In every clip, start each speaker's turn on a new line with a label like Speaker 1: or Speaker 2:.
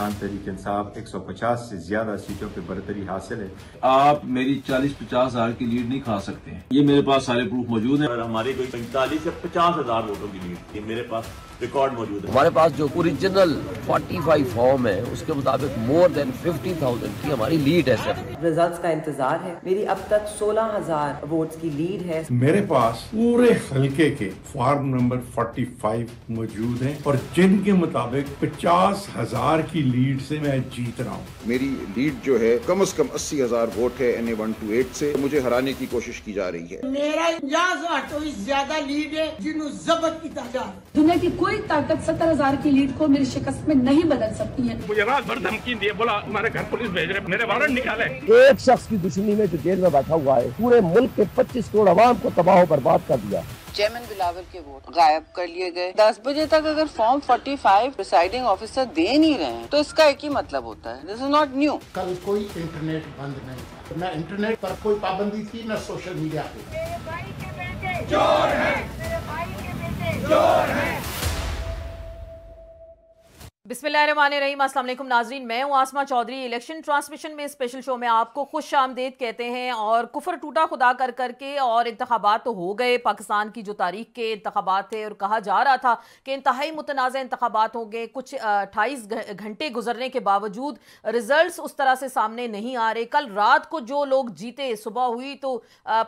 Speaker 1: पाकिस्तान तहरीक इंसाफ 150 से ज्यादा सीटों पे बरतरी हासिल है आप मेरी 40 पचास हजार की लीड नहीं खा सकते ये मेरे पास सारे प्रूफ मौजूद है हमारे हमारी कोई पैंतालीस या पचास हजार वोटों की लीड ये मेरे पास रिकॉर्ड मौजूद है हमारे पास जो ओरिजिनल 45 फॉर्म है उसके मुताबिक मोर देन 50,000 की हमारी लीड है सर रिजल्ट्स का इंतजार है मेरी अब तक 16,000 वोट्स की लीड
Speaker 2: है मेरे पास पूरे हल्के के फॉर्म नंबर 45 मौजूद हैं
Speaker 3: और जिनके मुताबिक 50,000 की लीड से मैं जीत रहा हूँ
Speaker 4: मेरी लीड जो है कम अज कम अस्सी वोट है N A one two eight ऐसी मुझे हराने की कोशिश की जा रही है
Speaker 1: मेरा तो ज्यादा लीड है जिन्होंने जबत की ताजा दुनिया की कोई कोई ताकत
Speaker 5: सत्तर हजार की लीड को मेरी शिकस्त में नहीं बदल सकती है
Speaker 1: मुझे
Speaker 2: रात भर धमकी दिए बोला हमारे घर पुलिस भेज रहे मेरे वारंट निकाले
Speaker 1: एक शख्स की दुश्मनी में जो जेल में बैठा हुआ है पूरे मुल्क के पच्चीस करोड़ आवाम को तबाह बर्बाद कर दिया चेयरमैन बिलावल के वोट गायब कर लिए गए 10 बजे तक अगर फॉर्म 45 प्रिसाइडिंग ऑफिसर दे नहीं रहे तो इसका एक ही मतलब होता है
Speaker 2: दिस इज नॉट न्यू कल कोई इंटरनेट बंद नहीं था न इंटरनेट पर कोई पाबंदी थी न सोशल मीडिया पे मेरे
Speaker 6: भाई के बेटे चोर हैं
Speaker 2: मेरे भाई के बेटे चोर हैं
Speaker 5: बिस्मिल नाजरीन मैं हूँ आसमा चौधरी इलेक्शन ट्रांसमिशन में स्पेशल शो में आपको खुश आमदेद कहते हैं और कुफर टूटा खुदा कर करके और इंतबात तो हो गए पाकिस्तान की जो तारीख के इंतबात थे और कहा जा रहा था कि इंतहाई मुतनाज़ इंतबात हो गए कुछ अट्ठाईस घंटे गुजरने के बावजूद रिजल्ट उस तरह से सामने नहीं आ रहे कल रात को जो लोग जीते सुबह हुई तो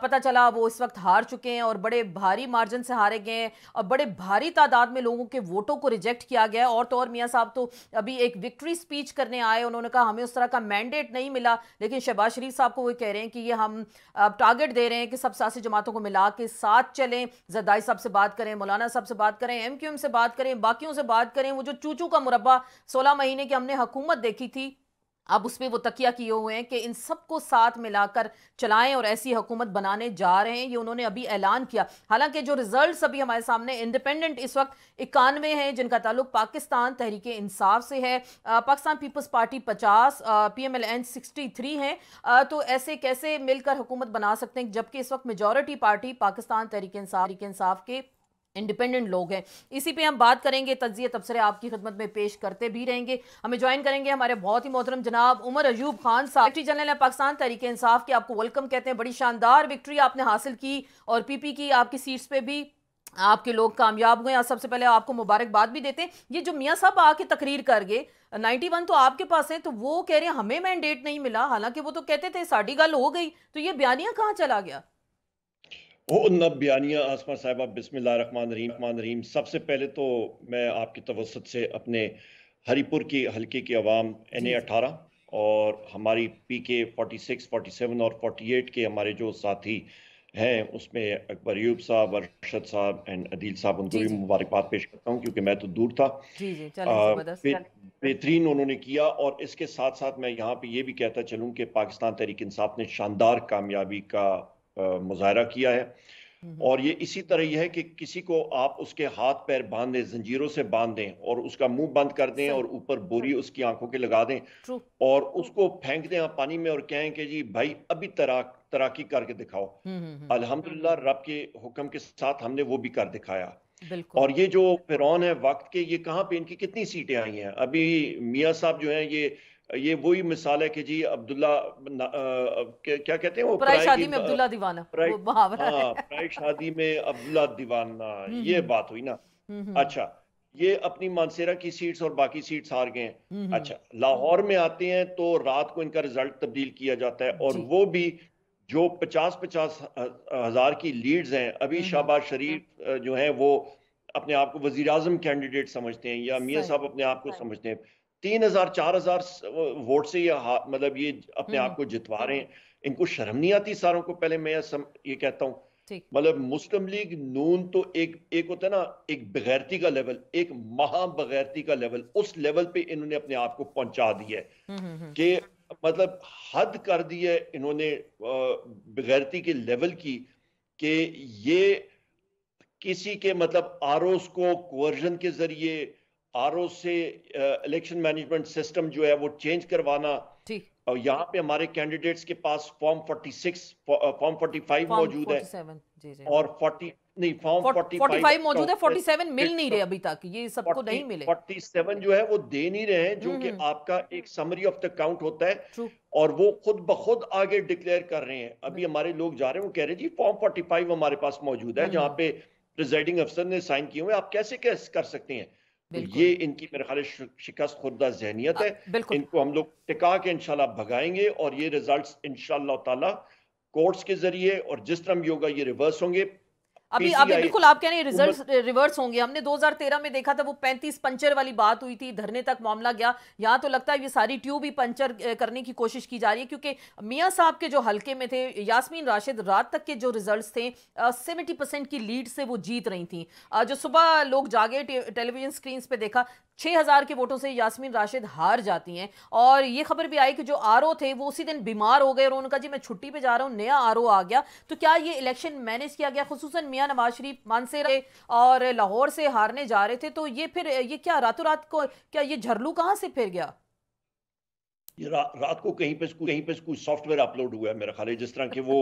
Speaker 5: पता चला वो इस वक्त हार चुके हैं और बड़े भारी मार्जिन से हारे गए हैं और बड़े भारी तादाद में लोगों के वोटों को रिजेक्ट किया गया और तो और मियाँ साहब तो अभी एक विक्ट्री स्पीच करने आए उन्होंने कहा हमें उस तरह का मैंडेट नहीं मिला लेकिन शहबाज शरीफ साहब को वो कह रहे हैं कि ये हम टारगेट दे रहे हैं कि सब सियासी जमातों को मिला के साथ चलें जदाई साहब से बात करें मौलाना साहब से बात करें एम से बात करें बाकियों से बात करें वो जो चूचू का मुरबा सोलह महीने की हमने हकूमत देखी थी अब उसमें वो तकिया किए हुए हैं कि इन सबको साथ मिलाकर चलाएं और ऐसी हुकूमत बनाने जा रहे हैं ये उन्होंने अभी ऐलान किया हालांकि जो रिजल्ट्स अभी हमारे सामने इंडिपेंडेंट इस वक्त इक्यानवे हैं जिनका ताल्लुक पाकिस्तान तहरीक इंसाफ से है पाकिस्तान पीपल्स पार्टी पचास P M L N sixty three हैं तो ऐसे कैसे मिलकर हुकूमत बना सकते हैं जबकि इस वक्त मेजोरिटी पार्टी पाकिस्तान तहरीक इंसाफ के इंडिपेंडेंट लोग हैं इसी पे हम बात करेंगे तजिए तबसरे आपकी खदमत में पेश करते भी रहेंगे हमें ज्वाइन करेंगे हमारे बहुत ही मोहतरम जनाब उमर अयूब खान साहब सेक्रेटरी जनरल है पाकिस्तान तरीके इंसाफ के आपको वेलकम कहते हैं बड़ी शानदार विक्ट्री आपने हासिल की और पीपी की आपकी सीट्स पे भी आपके लोग कामयाब हुए और सबसे पहले आपको मुबारकबाद भी देते हैं ये जो मियाँ साहब आके तकरीर कर गए वन तो आपके पास है तो वो कह रहे हैं हमें मैंडेट नहीं मिला हालांकि वो तो कहते थे साड़ी गल हो गई तो ये बयानिया कहाँ चला गया
Speaker 3: नब्यानिया आसमा साहिबा बिस्मिल्लाह रहमान रहीम रहमान रहीम सबसे पहले तो मैं आपकी तवसत से अपने हरीपुर की हल्के की आवाम एन ए अठारह और हमारी P K forty six forty seven और फोर्टी एट के हमारे जो साथी हैं उसमें अकबर यूब साहब अरशद साहब एंड अदील साहब उनको भी मुबारकबाद पेश करता हूँ क्योंकि मैं तो दूर था बेहतरीन उन्होंने किया और इसके साथ साथ मैं यहाँ पे ये भी कहता चलूँ कि पाकिस्तान तहरीक इंसाफ ने शानदार कामयाबी का मुजाहरा किया है हम्म। और ये इसी तरह यह है कि किसी को आप उसके हाथ पैर बांध दें जंजीरों से बांध दें और उसका मुंह बंद कर दें और ऊपर बोरी उसकी आंखों के लगा दें और उसको फेंक दें आप पानी में और कहें कि जी भाई अभी तराक तराकी करके दिखाओ हम्म, हम्म, अल्हम्दुलिल्लाह रब के हुक्म के साथ हमने वो भी कर दिखाया और ये जो फिरौन है वक्त के ये कहाँ पे इनकी कितनी सीटें आई हैं अभी मियाँ साहब जो है ये ये वही मिसाल है कि जी अब्दुल्ला क्या कहते हैं वो प्राय शादी में अब्दुल्ला
Speaker 5: दीवाना हाँ, प्राय
Speaker 3: शादी में अब्दुल्ला दीवाना हम्म, ये हम्म। बात हुई ना हम्म, अच्छा ये अपनी मानसेरा की सीट्स और बाकी सीट्स हार गए अच्छा लाहौर में आते हैं तो रात को इनका रिजल्ट तब्दील किया जाता है और वो भी जो पचास पचास हजार की लीड्स हैं अभी शाहबाज शरीफ जो है वो अपने आप को वजीर आजम कैंडिडेट समझते हैं या मियाँ साहब अपने आप को समझते हैं तीन हजार चार हजार वोट से ये मतलब ये अपने हम्म। आप को जितवा रहे हैं इनको शर्म नहीं आती सारों को पहले मैं सम, ये कहता हूँ मतलब मुस्लिम लीग नून तो एक एक होता है ना एक बगैरती का लेवल एक महा बगैरती का लेवल उस लेवल पे इन्होंने अपने आप को पहुंचा दिया है हम्म, हम्म, कि मतलब हद कर दी है इन्होंने बगैरती के लेवल की कि ये किसी के मतलब आरोस को कोर्जन के जरिए आर से इलेक्शन मैनेजमेंट सिस्टम जो है वो चेंज करवाना और यहाँ पे हमारे कैंडिडेट्स के पास फॉर्म 46 फॉर्म 45 मौजूद है और 40 नहीं फॉर्म 45, 45 मौजूद है 47
Speaker 5: तो मिल नहीं रहे अभी तक ये सबको नहीं
Speaker 3: मिले 47 जो है वो दे नहीं रहे हैं जो हम्म, कि हम्म। आपका एक समरी ऑफ द काउंट होता है और वो खुद ब खुद आगे डिक्लेयर कर रहे हैं अभी हमारे लोग जा रहे हैं वो कह रहे हैं जी फॉर्म फाइव हमारे पास मौजूद है हम्म, जहाँ पे प्रिजाइडिंग अफसर ने साइन किए हुए आप कैसे कैसे कर सकते हैं ये इनकी मेरे ख्याल शिकस्त खुर्दा जहनीत है इनको हम लोग टिका के इनशाला भगाएंगे और ये रिजल्ट इनशाला कोर्ट्स के जरिए और जिस तरह योगा ये रिवर्स होंगे अभी अभी बिल्कुल आप कह रहे हैं रिजल्ट
Speaker 5: रिवर्स eh, होंगे हमने 2013 में देखा था वो 35 पंचर वाली बात हुई थी धरने तक मामला गया यहाँ तो लगता है ये सारी ट्यूब ही पंचर eh, करने की कोशिश की जा रही है क्योंकि मियाँ साहब के जो हल्के में थे यासमीन राशिद रात तक के जो रिजल्ट थे सेवेंटी की लीड से वो जीत रही थी जो सुबह लोग जागे टेलीविजन स्क्रीन पर देखा छः हज़ार के वोटों से यासमीन राशिद हार जाती हैं और ये खबर भी आई कि जो आर थे वो उसी दिन बीमार हो गए और उनका जी मैं छुट्टी पे जा रहा हूँ नया आर आ गया तो क्या ये इलेक्शन मैनेज किया गया खसूस मियाँ नवाज शरीफ मानसेरा और लाहौर से हारने जा रहे थे तो ये फिर ये क्या रातों रात को क्या ये झरलू कहाँ से फिर गया
Speaker 3: ये रा, रात को कहीं पे कहीं पे कोई सॉफ्टवेयर अपलोड हुआ है मेरा ख्याल है जिस तरह के वो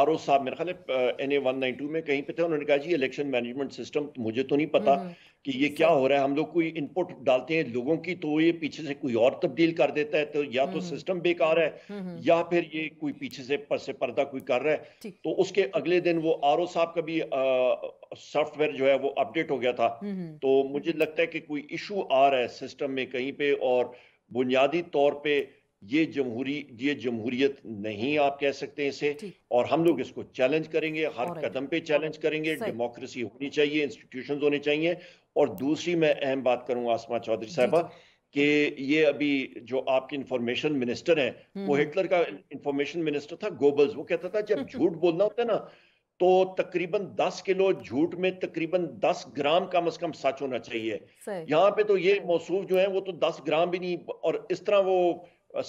Speaker 3: आर ओ साहब मेरा ख्याल N A one nine two में कहीं पे थे उन्होंने कहा जी इलेक्शन मैनेजमेंट सिस्टम मुझे तो नहीं पता नहीं। हम्म। कि ये क्या हो रहा है हम लोग कोई इनपुट डालते हैं लोगों की तो ये पीछे से कोई और तब्दील कर देता है तो या तो सिस्टम हम्म, हम्म। बेकार है हम्म, या फिर ये कोई पीछे से पर से पर्दा कोई कर रहा है तो उसके अगले दिन वो आर साहब का भी सॉफ्टवेयर जो है वो अपडेट हो गया था तो मुझे लगता है कि कोई इशू आ रहा है सिस्टम में कहीं पे और बुनियादी तौर पर ये जमहूरी ये जमहूरियत नहीं आप कह सकते हैं इसे और हम लोग इसको चैलेंज करेंगे हर कदम पे चैलेंज करेंगे डेमोक्रेसी होनी चाहिए इंस्टीट्यूशंस होने चाहिए और दूसरी मैं अहम बात करूंगा आसमा चौधरी साहबा कि ये अभी जो आपके इंफॉर्मेशन मिनिस्टर हैं हम्म, वो हिटलर हम्म। का इंफॉर्मेशन मिनिस्टर था गोबल्स वो कहता था जब झूठ बोलना होता है ना तो तकरीबन 10 किलो झूठ में तकरीबन 10 ग्राम कम अज कम सच होना चाहिए यहाँ पे तो ये मौसू जो है वो तो 10 ग्राम भी नहीं और इस तरह वो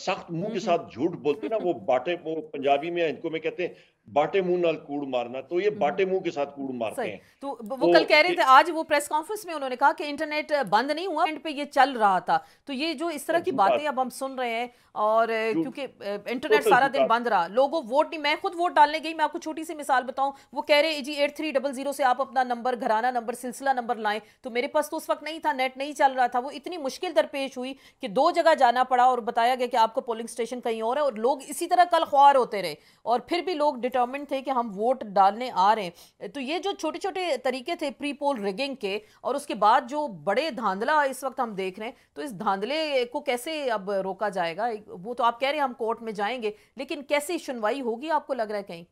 Speaker 3: सख्त मुंह के हम्म, साथ झूठ बोलते ना वो बाटे वो पंजाबी में इनको में कहते हैं बाटे मुंह नाल कूड़ मारना तो ये हम्म। बाटे मुंह के साथ कूड़ मारते हैं
Speaker 5: तो वो तो कल कह रहे थे आज वो प्रेस कॉन्फ्रेंस में उन्होंने कहा कि इंटरनेट बंद नहीं हुआ एंड पे ये चल रहा था तो ये जो इस तरह की बातें अब हम सुन रहे हैं और क्योंकि इंटरनेट तो सारा दिन बंद रहा लोगों वोट नहीं मैं खुद वोट डालने गई मैं आपको छोटी सी मिसाल बताऊं वो कह रहे जी एट थ्री डबल जीरो से आप अपना नंबर घराना नंबर सिलसिला नंबर लाएं तो मेरे पास तो उस वक्त नहीं था नेट नहीं चल रहा था वो इतनी मुश्किल दरपेश हुई कि दो जगह जाना पड़ा और बताया गया कि आपको पोलिंग स्टेशन कहीं और है और लोग इसी तरह कल ख्वार होते रहे और फिर भी लोग डिटर डिटर्मेंट थे कि हम वोट डालने आ रहे हैं तो ये जो छोटे छोटे तरीके थे प्री पोल रिगिंग के और उसके बाद जो बड़े धांधला इस वक्त हम देख रहे हैं तो इस धांधले को कैसे अब रोका जाएगा वो तो आप कह रहे हैं हम कोर्ट में जाएंगे लेकिन कैसी सुनवाई होगी आपको लग रहा है कहीं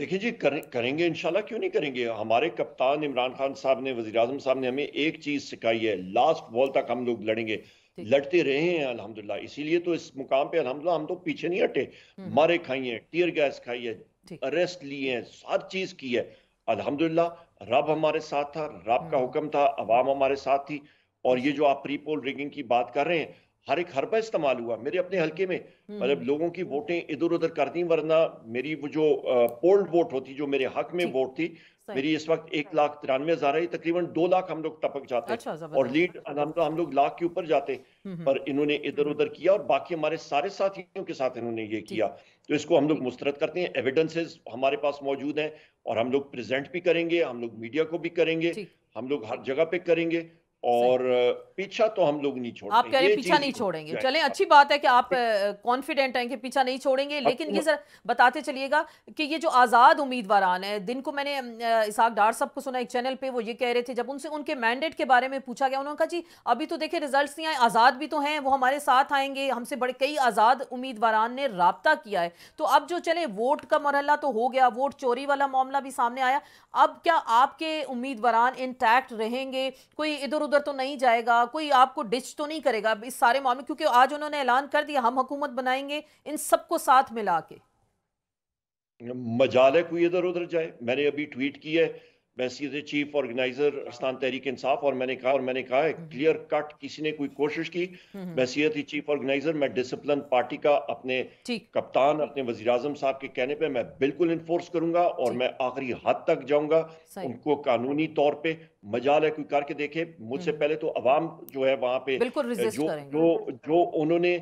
Speaker 3: देखिए जी कर, करेंगे इंशाल्लाह क्यों नहीं करेंगे हमारे कप्तान इमरान खान साहब ने वजी साहब ने हमें एक चीज़ सिखाई है लास्ट बॉल तक हम लोग लड़ेंगे लड़ते रहे हैं अलहमदुल्ला इसीलिए तो इस मुकाम पे अलहमदिल्ला हम तो पीछे नहीं हटे हम्म। मारे खाई हैं टीयर गैस खाई है अरेस्ट लिए हैं हर चीज की है अलहमदिल्ला रब हमारे साथ था रब का हम्म। हुक्म था अवाम हमारे साथ थी और ये अच्छा। जो आप प्री पोल रिगिंग की बात कर रहे हैं हर एक हरबा इस्तेमाल हुआ मेरे अपने हल्के में हम्म। मतलब लोगों की वोटें इधर उधर कर दी वरना मेरी वो जो पोल्ड वोट होती जो मेरे हक में वोट थी मेरी इस वक्त एक लाख तिरानवे हजार है तकरीबन दो लाख हम लोग टपक जाते हैं अच्छा, और लीड हम, हम लोग लाख के ऊपर जाते हम्म, हम्म। पर इन्होंने इधर हम्म। उधर किया और बाकी हमारे सारे साथियों के साथ इन्होंने ये किया तो इसको हम लोग मुस्तरद करते हैं एविडेंसेस हमारे पास मौजूद हैं और हम लोग प्रेजेंट भी करेंगे हम लोग मीडिया को भी करेंगे हम लोग हर जगह पे करेंगे और पीछा तो हम लोग नहीं छोड़ेंगे आप कह रहे हैं पीछा नहीं छोड़ेंगे चले अच्छी
Speaker 5: बात है कि आप कॉन्फिडेंट हैं कि पीछा नहीं छोड़ेंगे लेकिन ये सर बताते चलिएगा कि ये जो आज़ाद उम्मीदवार है दिन को मैंने इसाक डार साहब को सुना एक चैनल पे वो ये कह रहे थे जब उनसे उनके मैंडेट के बारे में पूछा गया उन्होंने कहा जी अभी तो देखे रिजल्ट नहीं आए आज़ाद भी तो हैं वो हमारे साथ आएंगे हमसे बड़े कई आज़ाद उम्मीदवार ने रबता किया है तो अब जो चले वोट का मरहला तो हो गया वोट चोरी वाला मामला भी सामने आया अब क्या आपके उम्मीदवार इंटैक्ट रहेंगे कोई इधर उधर तो नहीं जाएगा कोई आपको डिच तो नहीं करेगा इस सारे मामले क्योंकि आज उन्होंने ऐलान कर दिया हम हुकूमत बनाएंगे इन सबको साथ मिला के
Speaker 3: मजाले है कोई इधर उधर जाए मैंने अभी ट्वीट किया है वैसी थे चीफ ऑर्गेनाइजर अस्तान तहरीक इंसाफ और मैंने कहा और मैंने कहा क्लियर कट किसी ने कोई कोशिश की बैसी ही चीफ ऑर्गेनाइजर मैं डिसिप्लिन पार्टी का अपने कप्तान अपने वजीर अजम साहब के कहने पे मैं बिल्कुल इन्फोर्स करूंगा और मैं आखिरी हद तक जाऊंगा उनको कानूनी तौर पे मजाल है कोई करके देखे मुझसे हम्म। पहले तो अवाम जो है वहाँ पे जो जो जो उन्होंने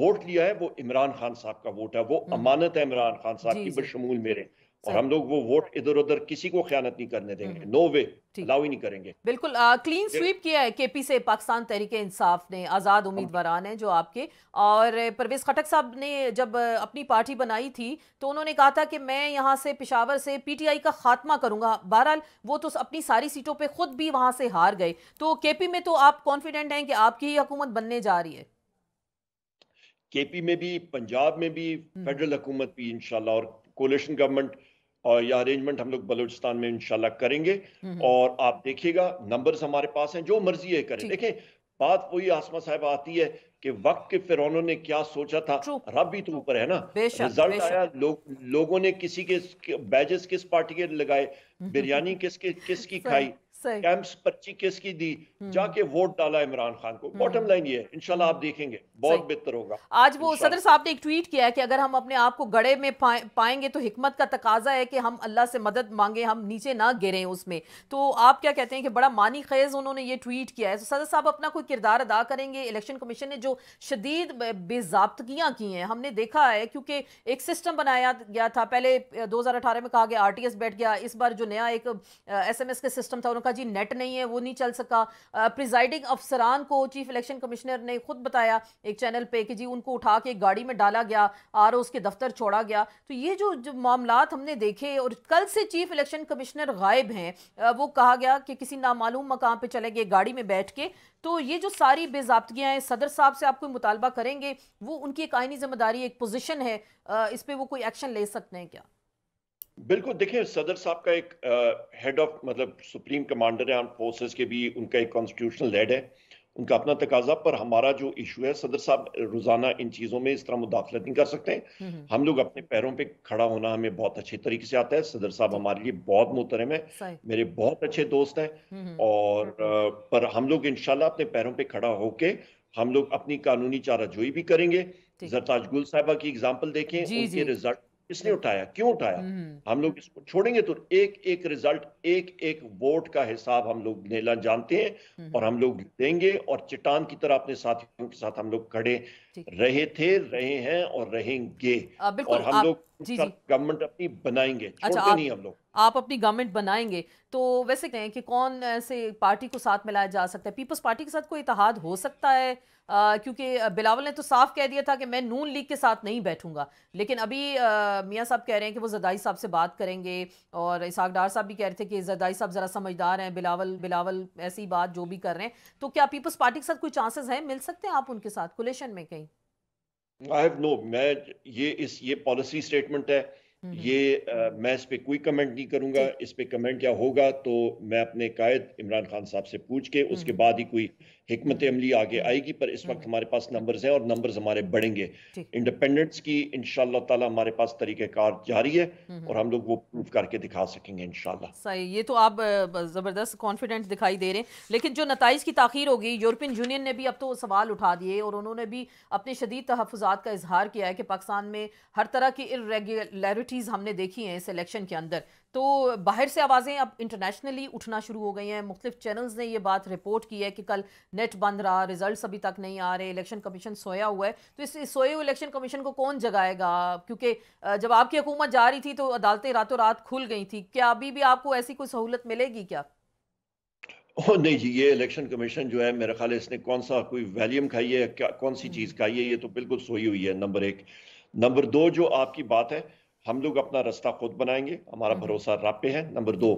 Speaker 3: वोट लिया है वो इमरान खान साहब का वोट है वो हम्म। अमानत है इमरान खान साहब की बशमूल मेरे और हम लोग वो वोट इधर उधर किसी को खयानत नहीं करने देंगे नो वे अलाउ ही नहीं करेंगे
Speaker 5: बिल्कुल आ, क्लीन स्वीप किया है केपी से पाकिस्तान तहरीक इंसाफ ने आज़ाद उम्मीदवार हैं जो आपके और परवेज खटक साहब ने जब अपनी पार्टी बनाई थी तो उन्होंने कहा था कि मैं यहाँ से पिशावर से पीटीआई का खात्मा करूंगा बहरहाल वो तो अपनी सारी सीटों पर खुद भी वहां से हार गए तो के में तो आप कॉन्फिडेंट हैं कि आपकी ही हुकूमत बनने जा रही है
Speaker 3: केपी में भी पंजाब में भी फेडरल हम्म। हुकूमत भी इंशाल्लाह और कोलेशन गवर्नमेंट और यह अरेंजमेंट हम लोग बलूचिस्तान में इनशाला करेंगे हम्म। और आप देखिएगा नंबर हमारे पास हैं जो मर्जी है करें देखें बात वही आसमा साहब आती है कि वक्त के फिर ने क्या सोचा था रब भी तो ऊपर है ना रिजल्ट आया लो, लोगों ने किसी के बैजेस किस पार्टी के लगाए हम्म। बिरयानी किसके किसकी खाई कैंप्स पर्ची किसकी दी हम्म। जाके वोट डाला इमरान खान को बॉटम हम्म। लाइन ये इनशाला आप देखेंगे बहुत बेहतर होगा आज वो सदर
Speaker 5: साहब ने एक ट्वीट किया है कि अगर हम अपने आप को गड़े में पाए, पाएंगे तो हिकमत का तकाजा है कि हम अल्लाह से मदद मांगे हम नीचे ना गिरे उसमें तो आप क्या कहते हैं कि बड़ा मानी खेज उन्होंने ये ट्वीट किया है तो सदर साहब अपना कोई किरदार अदा करेंगे इलेक्शन कमीशन ने जो शदीद बेजाबतगियाँ की हैं हमने देखा है क्योंकि एक सिस्टम बनाया गया था पहले दो में कहा गया आर बैठ गया इस बार जो नया एक एस के सिस्टम था उनका जी नेट नहीं है वो नहीं चल सका प्रिजाइडिंग अफसरान को चीफ इलेक्शन कमिश्नर ने खुद बताया एक चैनल पे कि जी उनको उठा के गाड़ी में डाला गया आर के दफ्तर छोड़ा गया तो ये जो, जो मामला हमने देखे और कल से चीफ इलेक्शन कमिश्नर गायब हैं वो कहा गया कि किसी नामालूम मकाम पर चले गए गाड़ी में बैठ के तो ये जो सारी बेजाबतियाँ हैं सदर साहब से आप कोई मुतालबा करेंगे वो उनकी एक आइनी जिम्मेदारी एक पोजिशन है इस पर वो कोई एक्शन ले सकते हैं क्या
Speaker 3: बिल्कुल देखिए सदर साहब का एक हेड ऑफ मतलब सुप्रीम कमांडर है आर्म फोर्सेस के भी उनका एक कॉन्स्टिट्यूशनल हेड है उनका अपना तकाजा पर हमारा जो इशू है सदर साहब रोजाना इन चीजों में इस तरह मुदाखलत नहीं कर सकते हम्म, हम्म। हम लोग अपने पैरों पे खड़ा होना हमें बहुत अच्छे तरीके से आता है सदर साहब हमारे लिए बहुत मोहतरम है मेरे बहुत अच्छे दोस्त हैं हम्म, और पर हम लोग इनशाला अपने पैरों पे खड़ा होके हम लोग अपनी कानूनी चाराजोई भी करेंगे जरताज गुल साहबा की एग्जाम्पल देखें उनके रिजल्ट किसने उठाया क्यों उठाया हम्म, हम्म। हम लोग इसको छोड़ेंगे तो एक एक रिजल्ट एक एक वोट का हिसाब हम लोग लेना जानते हैं हम्म, और हम लोग देंगे और चिटान की तरह अपने साथियों के साथ हम लोग खड़े रहे थे रहे हैं और रहेंगे और हम लोग गवर्नमेंट अपनी बनाएंगे अच्छा, आप, नहीं हम लोग
Speaker 5: आप अपनी गवर्नमेंट बनाएंगे तो वैसे कहें कि कौन ऐसे पार्टी को साथ मिलाया जा सकता है पीपल्स पार्टी के साथ कोई इतिहाद हो सकता है क्योंकि बिलावल ने तो साफ कह दिया था कि मैं नून लीग के साथ नहीं बैठूंगा लेकिन अभी मियाँ साहब कह रहे हैं कि वो जदाई साहब से बात करेंगे और इसाक डार साहब भी कह रहे थे कि जदाई साहब ज़रा समझदार हैं बिलावल बिलावल ऐसी बात जो भी कर रहे हैं तो क्या पीपल्स पार्टी के साथ कोई चांसेस हैं मिल सकते हैं आप उनके साथ कुलेशन में कहीं
Speaker 3: आई हैव नो मैं ये इस ये पॉलिसी स्टेटमेंट है हम्म, हम्म। ये आ, मैं इस पर कोई कमेंट नहीं करूंगा इस पर कमेंट क्या होगा तो मैं अपने कायद इमरान खान साहब से पूछ के हम्म, उसके बाद ही कोई हमत अमली आगे हम्म। आएगी पर इस वक्त हम्म। हमारे पास नंबर्स हैं और नंबर्स हमारे बढ़ेंगे इंडिपेंडेंस की इन ताला हमारे पास तरीक़ेकार जारी है हम्म, और हम लोग वो प्रूव करके दिखा सकेंगे इन
Speaker 5: सही ये तो आप ज़बरदस्त कॉन्फिडेंट दिखाई दे रहे हैं लेकिन जो नतज की तखीर होगी यूरोपियन यूनियन ने भी अब तो सवाल उठा दिए और उन्होंने भी अपने शदीद तहफात का इजहार किया है कि पाकिस्तान में हर तरह की इरेगुलरिटीज़ हमने देखी हैं इस इलेक्शन के अंदर तो बाहर से आवाज़ें अब इंटरनेशनली उठना शुरू हो गई हैं मुख्तलिफ चैनल्स ने ये बात रिपोर्ट की है कि कल नेट बंद रहा रिजल्ट अभी तक नहीं आ रहे इलेक्शन कमीशन सोया हुआ है तो इस सोए हुए इलेक्शन कमीशन को कौन जगाएगा क्योंकि जब आपकी हुकूमत जा रही थी तो अदालतें रातों रात खुल गई थी क्या अभी भी आपको ऐसी कोई सहूलत मिलेगी क्या
Speaker 3: ओ नहीं जी ये इलेक्शन कमीशन जो है मेरा ख्याल इसने कौन सा कोई वैल्यूम खाई है क्या कौन सी हम्म। चीज़ खाई है ये तो बिल्कुल सोई हुई है नंबर एक नंबर दो जो आपकी बात है हम लोग अपना रास्ता खुद बनाएंगे हमारा हम्म। भरोसा रब पे है नंबर दो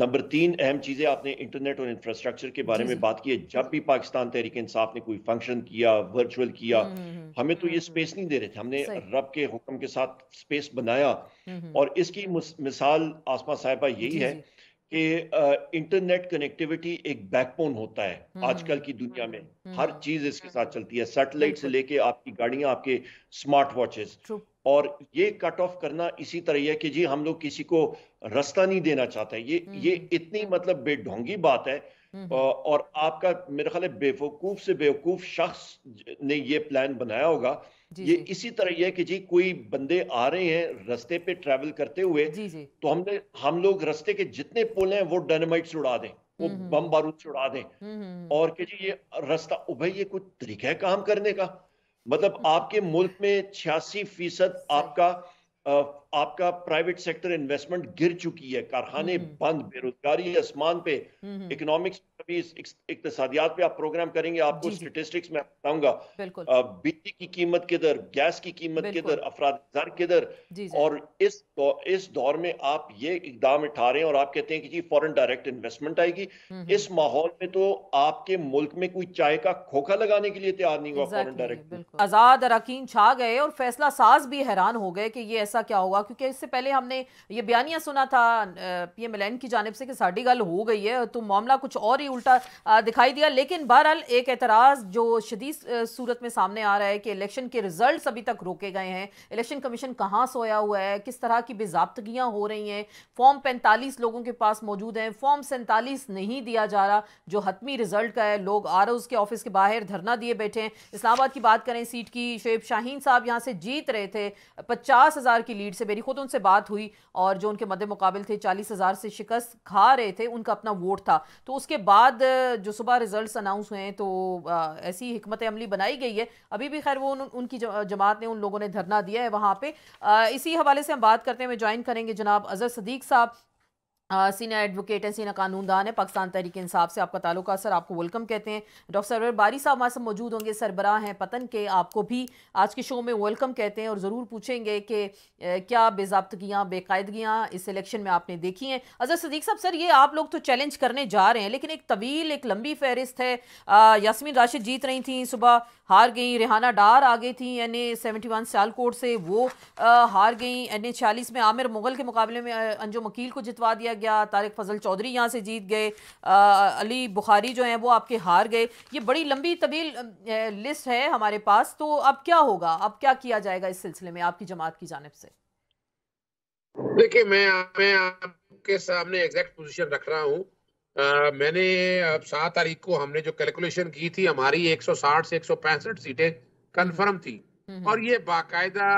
Speaker 3: नंबर तीन अहम चीज़ें आपने इंटरनेट और इंफ्रास्ट्रक्चर के बारे में बात की है जब भी पाकिस्तान तहरीक इंसाफ ने कोई फंक्शन किया वर्चुअल किया हम्म, हम्म, हमें तो ये स्पेस नहीं दे रहे थे हमने रब के हुक्म के साथ स्पेस बनाया और इसकी मिसाल आसमा साहिबा यही है कि इंटरनेट कनेक्टिविटी एक बैकबोन होता है आजकल की दुनिया में हर चीज इसके साथ चलती है सैटेलाइट से लेके आपकी गाड़ियां आपके स्मार्ट वॉचेस और ये कट ऑफ करना इसी तरह है कि जी हम लोग किसी को रास्ता नहीं देना चाहते ये हम्म। ये इतनी मतलब बेढोंगी बात है हम्म। और आपका मेरे ख्याल बेवकूफ से बेवकूफ शख्स ने ये प्लान बनाया होगा ये इसी तरह है कि जी कोई बंदे आ रहे हैं रास्ते पे ट्रेवल करते हुए जी जी। तो हमने हम लोग रास्ते के जितने पुल हैं वो डायनामाइट से उड़ा दें वो बम बारूद से उड़ा दें
Speaker 6: हम्म,
Speaker 3: और कि जी ये रास्ता उभ ये कुछ तरीका है काम करने का मतलब आपके मुल्क में छियासी फीसद आपका आपका प्राइवेट सेक्टर इन्वेस्टमेंट गिर चुकी है कारखाने हम्म, हम्म। बंद बेरोजगारी आसमान पे इकोनॉमिक्स इकतियात इकतसादियात पे आप प्रोग्राम करेंगे आपको स्टेटिस्टिक्स में बताऊंगा बिजली की कीमत किधर गैस की कीमत किधर अफराधर किधर और इस इस दौर में आप ये इकदाम उठा रहे हैं और आप कहते हैं कि जी फॉरेन डायरेक्ट इन्वेस्टमेंट आएगी हम्म, इस माहौल में तो आपके मुल्क में कोई चाय का खोखा लगाने के लिए तैयार नहीं हुआ फॉरन डायरेक्ट
Speaker 5: आजाद अरकिन छा गए और फैसला साज भी हैरान हो गए कि ये ऐसा क्या होगा क्योंकि इससे पहले हमने ये बयानियाँ सुना था पीएम एलएन की जानब से कि साड़ी गल हो गई है तो मामला कुछ और ही उल्टा दिखाई दिया लेकिन बहरहाल एक एतराज़ जो शदीद सूरत में सामने आ रहा है कि इलेक्शन के रिजल्ट अभी तक रोके गए हैं इलेक्शन कमीशन कहाँ सोया हुआ है किस तरह की बेजाबतगियाँ हो रही हैं फॉर्म पैंतालीस लोगों के पास मौजूद हैं फॉर्म सैंतालीस नहीं दिया जा रहा जो हतमी रिजल्ट का है लोग आर के ऑफिस के बाहर धरना दिए बैठे हैं इस्लामाबाद की बात करें सीट की शेब शाहीन साहब यहाँ से जीत रहे थे पचास हज़ार की लीड से मेरी खुद उनसे बात हुई और जो उनके मदे मुकाबल थे चालीस हज़ार से शिकस्त खा रहे थे उनका अपना वोट था तो उसके बाद जो सुबह रिजल्ट अनाउंस हुए हैं तो ऐसी हमत अमली बनाई गई है अभी भी खैर वो उन, उनकी जमात ने उन लोगों ने धरना दिया है वहाँ पर इसी हवाले से हम बात करते हुए ज्वाइन करेंगे जनाब अजहर सदीक साहब सीनियर एडवोकेट हैं सीनियर कानूनदान है पाकिस्तान तहरीक इंसाफ से आपका ताल्लुक सर आपको वेलकम कहते हैं डॉक्टर सरवर बारी साहब हमारे साथ मौजूद होंगे सरबरा हैं पतन के आपको भी आज के शो में वेलकम कहते हैं और ज़रूर पूछेंगे कि क्या बेजाबतगियाँ बेकायदगियाँ इस इलेक्शन में आपने देखी हैं अजर सदीक साहब सर ये आप लोग तो चैलेंज करने जा रहे हैं लेकिन एक तवील एक लंबी फहरिस्त है यासमिन राशिद जीत रही थी सुबह हार गई रिहाना डार आ गई थी N A seventy one Sialkot से वो हार गई एन ए छियालीस में आमिर मुगल के मुकाबले में अंजुम अकील को जितवा दिया गया तारिक फजल चौधरी यहाँ से जीत गए अली बुखारी जो हैं वो आपके हार गए ये बड़ी लंबी तबील लिस्ट है हमारे पास तो अब क्या होगा अब क्या किया जाएगा इस सिलसिले में आपकी जमात की जानब से
Speaker 2: देखिए मैं मैं आपके सामने एग्जैक्ट पोजीशन रख रहा हूँ मैंने अब सात तारीख को हमने जो कैलकुलेशन की थी हमारी 160 से 165 सीटें कंफर्म थी हम्म, हम्म। और ये बाकायदा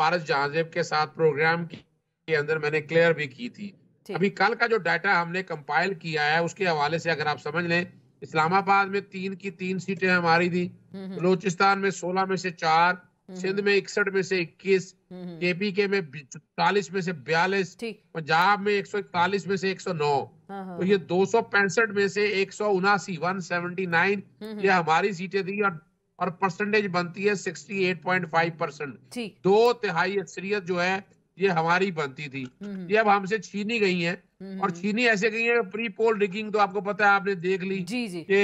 Speaker 2: पारस जहाजेब के साथ प्रोग्राम की के अंदर मैंने क्लियर भी की थी अभी कल का जो डाटा हमने कंपाइल किया है उसके हवाले से अगर आप समझ लें इस्लामाबाद में तीन की तीन सीटें हमारी थी हम्म, हम्म। बलोचिस्तान में सोलह में से चार हम्म, सिंध में इकसठ में से इक्कीस केपी के में चालीस में से बयालीस पंजाब में एक सौ इकतालीस में से एक सौ नौ हाँ, हाँ। तो ये दो सौ पैंसठ में से एक सौ उनासी वन सेवेंटी नाइन ये हमारी सीटें थी और और परसेंटेज बनती है sixty eight point five percent दो तिहाई अक्सरियत जो है ये हमारी बनती थी हम्म। ये अब हमसे छीनी गई है हम्म, और हम्म। छीनी ऐसे गई है प्री पोल रिगिंग तो आपको पता है आपने देख ली कि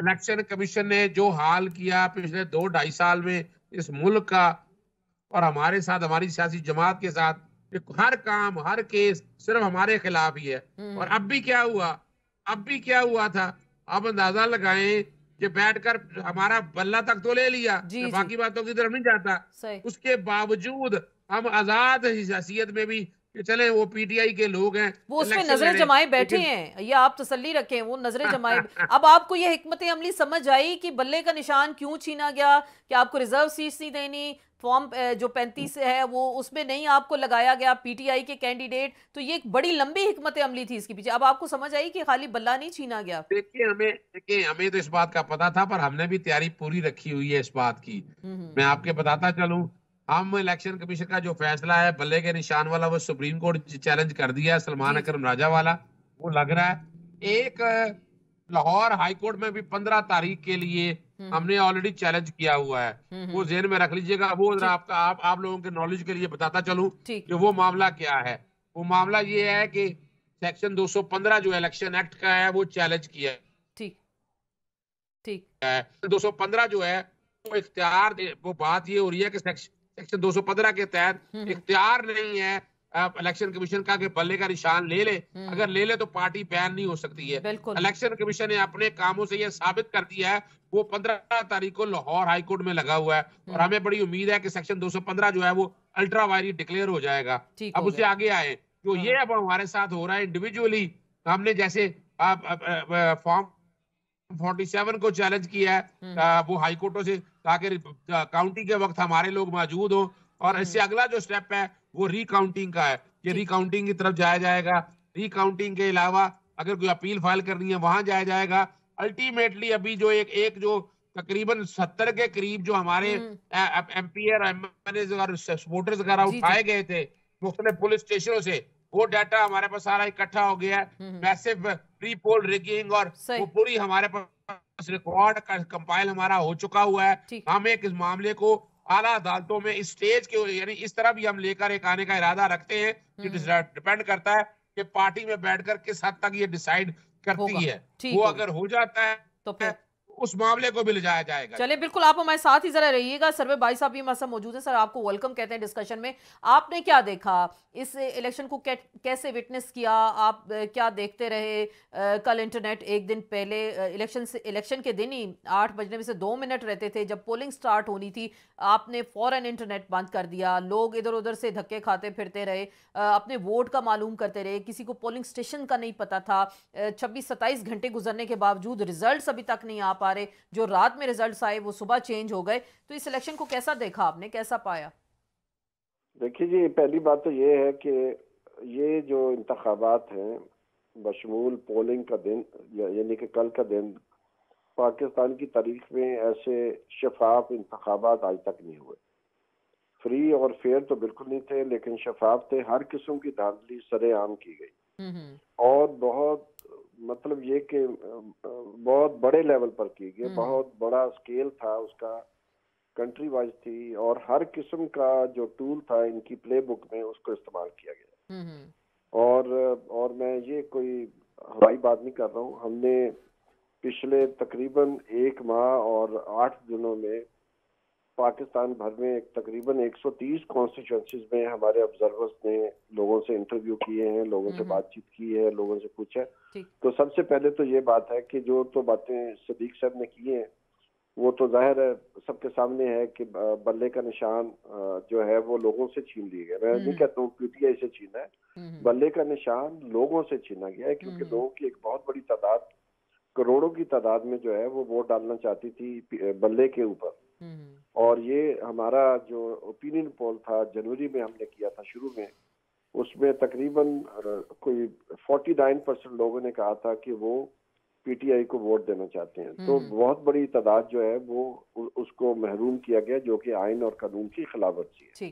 Speaker 2: इलेक्शन कमीशन ने जो हाल किया पिछले दो ढाई साल में इस मुल्क का और हमारे साथ हमारी सियासी जमात के साथ हर काम हर केस सिर्फ हमारे खिलाफ ही है और अब भी क्या हुआ अब भी क्या हुआ था अब अंदाजा लगाए कि बैठकर हमारा बल्ला तक तो ले लिया बाकी बातों की तरफ नहीं जाता उसके बावजूद हम आजाद हैसियत में भी चले वो पीटीआई के लोग हैं वो उसमें नजरें जमाए बैठे हैं
Speaker 5: ये आप तसल्ली रखें वो नजरें जमाए अब आपको ये हमत अमली समझ आई कि बल्ले का निशान क्यों छीना गया कि आपको रिजर्व सीट नहीं देनी फॉर्म जो पैंतीस है वो उसमें नहीं आपको लगाया गया पीटीआई के कैंडिडेट तो ये एक बड़ी लंबी हमत अमली थी इसके पीछे अब आपको समझ आई कि खाली बल्ला नहीं छीना
Speaker 2: गया देखिए हमें देखिए हमें तो इस बात का पता था पर हमने भी तैयारी पूरी रखी हुई है इस बात की हम्म, हम्म। मैं आपके बताता चलू हम इलेक्शन कमीशन का जो फैसला है बल्ले के निशान वाला वो सुप्रीम कोर्ट चैलेंज कर दिया सलमान अकरम राजा वाला वो लग रहा है एक लाहौर हाई कोर्ट में भी पंद्रह तारीख के लिए हम्म। हमने ऑलरेडी चैलेंज किया हुआ है हम्म, हम्म। वो जेन में रख लीजिएगा वो आपका आप आप लोगों के नॉलेज के लिए बताता चलूं कि वो मामला क्या है वो मामला ये है कि सेक्शन 215 जो इलेक्शन एक्ट का है वो चैलेंज किया है ठीक ठीक 215 जो है वो इख्तियार वो बात ये हो रही है कि सेक्शन सेक्शन 215 के तहत हम्म, हम्म। इख्तियार नहीं है इलेक्शन कमीशन का कि बल्ले का निशान ले ले हम्म। अगर ले ले तो पार्टी बैन नहीं हो सकती है इलेक्शन कमीशन ने अपने कामों से यह साबित कर दिया है वो पंद्रह तारीख को लाहौर हाईकोर्ट में लगा हुआ है और हमें बड़ी उम्मीद है कि सेक्शन 215 जो है वो अल्ट्रा वायरी डिक्लेयर हो जाएगा अब उससे आगे आए जो हाँ। ये अब हमारे साथ हो रहा है इंडिविजुअली हमने जैसे फॉर्म 47 को चैलेंज किया है हम्म। आ, वो हाई कोर्टों से ताकि काउंटिंग के वक्त हमारे लोग मौजूद हो और हम्म। इससे अगला जो स्टेप है वो रिकाउंटिंग का है कि रिकाउंटिंग की तरफ जाया जाएगा रिकाउंटिंग के अलावा अगर कोई अपील फाइल करनी है वहां जाया जाएगा अल्टीमेटली अभी जो एक एक जो तकरीबन सत्तर के करीब जो हमारे एम हम्म। पी और सपोर्टर्स वगैरह उठाए गए थे मुख्तलिफ पुलिस स्टेशनों से वो डाटा हमारे पास सारा इकट्ठा हो गया है मैसिव प्री पोल रिगिंग और वो पूरी हमारे पास रिकॉर्ड कंपाइल हमारा हो चुका हुआ है हम एक इस मामले को आला अदालतों में स्टेज के यानी इस तरह भी हम लेकर एक आने का इरादा रखते हैं कि हम्म। डिपेंड करता है कि पार्टी में बैठकर किस हद तक ये डिसाइड करती है वो अगर हो जाता है तो फिर उस मामले को भी ले जाया जाएगा चले
Speaker 5: बिल्कुल आप हमारे साथ ही जरा रहिएगा सर्वे भाई साहब भी हमारे साथ मौजूद है सर आपको वेलकम कहते हैं डिस्कशन में आपने क्या देखा इस इलेक्शन को कैसे विटनेस किया आप क्या देखते रहे कल इंटरनेट एक दिन पहले इलेक्शन से इलेक्शन के दिन ही आठ बजने में से दो मिनट रहते थे जब पोलिंग स्टार्ट होनी थी आपने फ़ौरन इंटरनेट बंद कर दिया लोग इधर उधर से धक्के खाते फिरते रहे अपने वोट का मालूम करते रहे किसी को पोलिंग स्टेशन का नहीं पता था छब्बीस सत्ताईस घंटे गुजरने के बावजूद रिजल्ट अभी तक नहीं आ पा पा रहे जो रात में रिजल्ट आए वो सुबह चेंज हो गए तो इस इलेक्शन को कैसा देखा आपने कैसा पाया
Speaker 4: देखिए जी पहली बात तो ये है कि ये जो इंतबात हैं बशमूल पोलिंग का दिन यानी कि कल का दिन पाकिस्तान की तारीख में ऐसे शफाफ इंतबात आज तक नहीं हुए फ्री और फेयर तो बिल्कुल नहीं थे लेकिन शफाफ थे हर किस्म की धांधली सरेआम की गई
Speaker 6: हम्म, हम्म।
Speaker 4: और बहुत मतलब ये कि बहुत बड़े लेवल पर की गई हम्म। बहुत बड़ा स्केल था उसका कंट्री वाइज थी और हर किस्म का जो टूल था इनकी प्ले बुक में उसको इस्तेमाल किया गया
Speaker 6: हम्म, हम्म।
Speaker 4: और और मैं ये कोई हवाई बात नहीं कर रहा हूँ हमने पिछले तकरीबन एक माह और आठ दिनों में पाकिस्तान भर में तकरीबन 130 कॉन्स्टिट्यूंसीज में हमारे ऑब्जर्वर्स ने लोगों से इंटरव्यू किए हैं लोगों से बातचीत की है लोगों से पूछा है तो सबसे पहले तो ये बात है कि जो तो बातें सदीक साहब ने की हैं वो तो जाहिर है सबके सामने है कि बल्ले का निशान जो है वो लोगों से छीन लिया गया मैं नहीं हम्म। कहता हूँ पीटीआई से छीना है हम्म, हम्म। बल्ले का निशान लोगों से छीना गया है क्योंकि लोगों की एक बहुत बड़ी तादाद करोड़ों की तादाद में जो है वो वोट डालना चाहती थी बल्ले के ऊपर और ये हमारा जो ओपिनियन पोल था जनवरी में हमने किया था शुरू में उसमें तकरीबन कोई 49 परसेंट लोगों ने कहा था कि वो पीटीआई को वोट देना चाहते हैं तो हम्म। बहुत बड़ी तादाद जो है वो उसको महरूम किया गया जो कि आयन और कानून की खिलाफ वर्जी है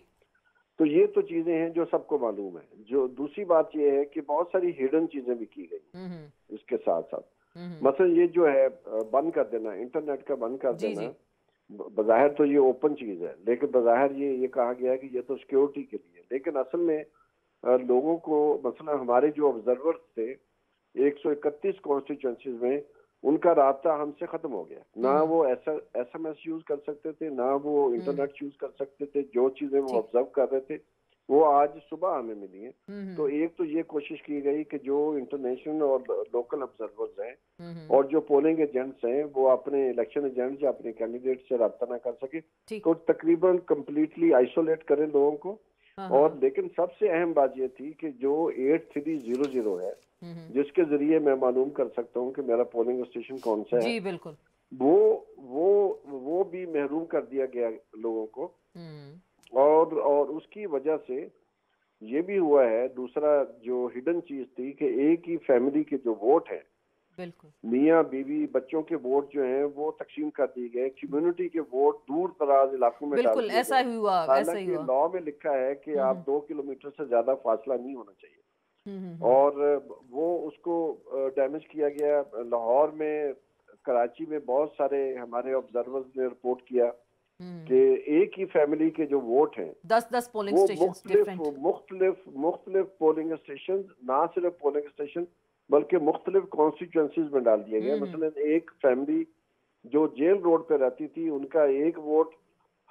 Speaker 4: तो ये तो चीजें हैं जो सबको मालूम है जो दूसरी बात ये है कि बहुत सारी हिडन चीजें भी की गई हम्म, हम्म। इसके साथ
Speaker 6: साथ मसल
Speaker 4: ये जो है बंद कर देना इंटरनेट का बंद कर जी, देना बाहर तो ये ओपन चीज है लेकिन बाहर ये ये कहा गया है कि ये तो सिक्योरिटी के लिए लेकिन असल में लोगों को मसला हमारे जो ऑब्जर्वर थे 131 कॉन्स्टिट्यूंसीज में उनका रबता हमसे ख़त्म हो गया ना हम्म। वो ऐसा एस एम एस यूज़ कर सकते थे ना वो इंटरनेट हम्म। यूज़ कर सकते थे जो चीज़ें वो ऑब्जर्व कर रहे थे वो आज सुबह हमें मिली है हम्म, तो एक तो ये कोशिश की गई कि जो इंटरनेशनल और लोकल ऑब्जर्वर्स
Speaker 6: हैं और जो
Speaker 4: पोलिंग एजेंट्स हैं वो अपने इलेक्शन एजेंट्स या अपने कैंडिडेट से रबता ना कर सके तो तकरीबन कम्प्लीटली आइसोलेट करें लोगों को हाँ, हाँ। और लेकिन सबसे अहम बात यह थी कि जो एट थ्री जीरो जीरो है हम्म, हम्म। जिसके जरिए मैं मालूम कर सकता हूँ कि मेरा पोलिंग स्टेशन कौन सा है जी बिल्कुल वो वो वो भी महरूम कर दिया गया लोगों को हम्म। और और उसकी वजह से ये भी हुआ है दूसरा जो हिडन चीज थी कि एक ही फैमिली के जो वोट है बिल्कुल मियाँ बीवी बच्चों के वोट जो हैं वो तकसीम कर दिए गए कम्युनिटी के वोट दूर दराज इलाकों में बिल्कुल ऐसा ही
Speaker 6: हुआ ऐसा ही हुआ
Speaker 4: लॉ में लिखा है कि हम्म, आप हम्म। दो किलोमीटर से ज्यादा फासला नहीं होना चाहिए हम्म, और वो उसको डैमेज किया गया लाहौर में कराची में बहुत सारे हमारे ऑब्जर्वर्स ने रिपोर्ट किया कि एक ही फैमिली के जो वोट हैं
Speaker 5: दस दस पोलिंग स्टेशन
Speaker 4: मुख्तलिफ मुख्तलिफ पोलिंग स्टेशन ना सिर्फ पोलिंग स्टेशन बल्कि मुख्तलिफ कॉन्स्टिट्यूंसीज में डाल दिया गया हम्म, हम्म। मसलन एक फैमिली जो जेल रोड पे रहती थी उनका एक वोट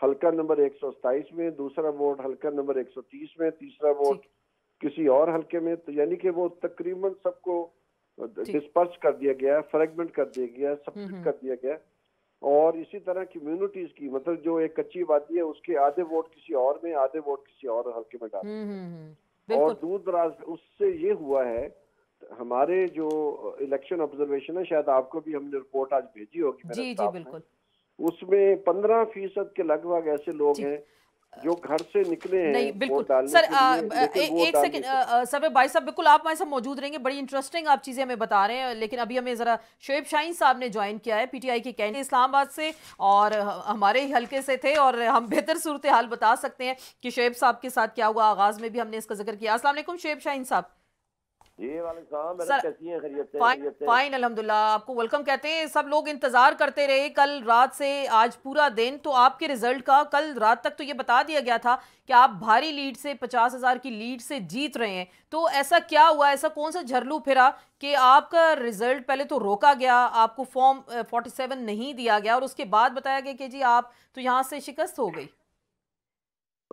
Speaker 4: हल्का नंबर एक सौ सताइस में दूसरा वोट हल्का नंबर एक सौ तीस में तीसरा वोट किसी और हल्के में तो यानी कि वो तकरीबन सबको डिस्पर्स कर दिया गया फ्रेगमेंट कर दिया गया सब हम्म, कर दिया गया और इसी तरह कम्युनिटीज की मतलब जो एक कच्ची आबादी है उसके आधे वोट किसी और में आधे वोट किसी और हल्के में
Speaker 6: डाल और
Speaker 4: दूर दराज उससे ये हुआ है हमारे जो इलेक्शन ऑब्जर्वेशन है शायद आपको भी हमने रिपोर्ट आज भेजी होगी जी जी बिल्कुल उसमें पंद्रह फीसद के लगभग ऐसे लोग हैं जो घर से निकले हैं नहीं बिल्कुल सर
Speaker 5: एक सेकंड सर भाई साहब बिल्कुल आप हमारे साथ मौजूद रहेंगे बड़ी इंटरेस्टिंग आप चीज़ें हमें बता रहे हैं लेकिन अभी हमें ज़रा शोएब शाहीन साहब ने ज्वाइन किया है पीटीआई के कैंडिडेट इस्लामाबाद से और हमारे ही हल्के से थे और हम बेहतर सूरत हाल बता सकते हैं कि शोएब साहब के साथ क्या हुआ आगाज़ में भी हमने इसका जिक्र किया असल शोएब शाहीन साहब
Speaker 1: फाइन
Speaker 5: अलहमदुल्ला आपको वेलकम कहते हैं सब लोग इंतजार करते रहे कल रात से आज पूरा दिन तो आपके रिजल्ट का कल रात तक तो ये बता दिया गया था कि आप भारी लीड से पचास हजार की लीड से जीत रहे हैं तो ऐसा क्या हुआ ऐसा कौन सा झरलू फिरा कि आपका रिजल्ट पहले तो रोका गया आपको फॉर्म फोर्टी सेवन नहीं दिया गया और उसके बाद बताया गया कि जी आप तो यहाँ से शिकस्त हो गई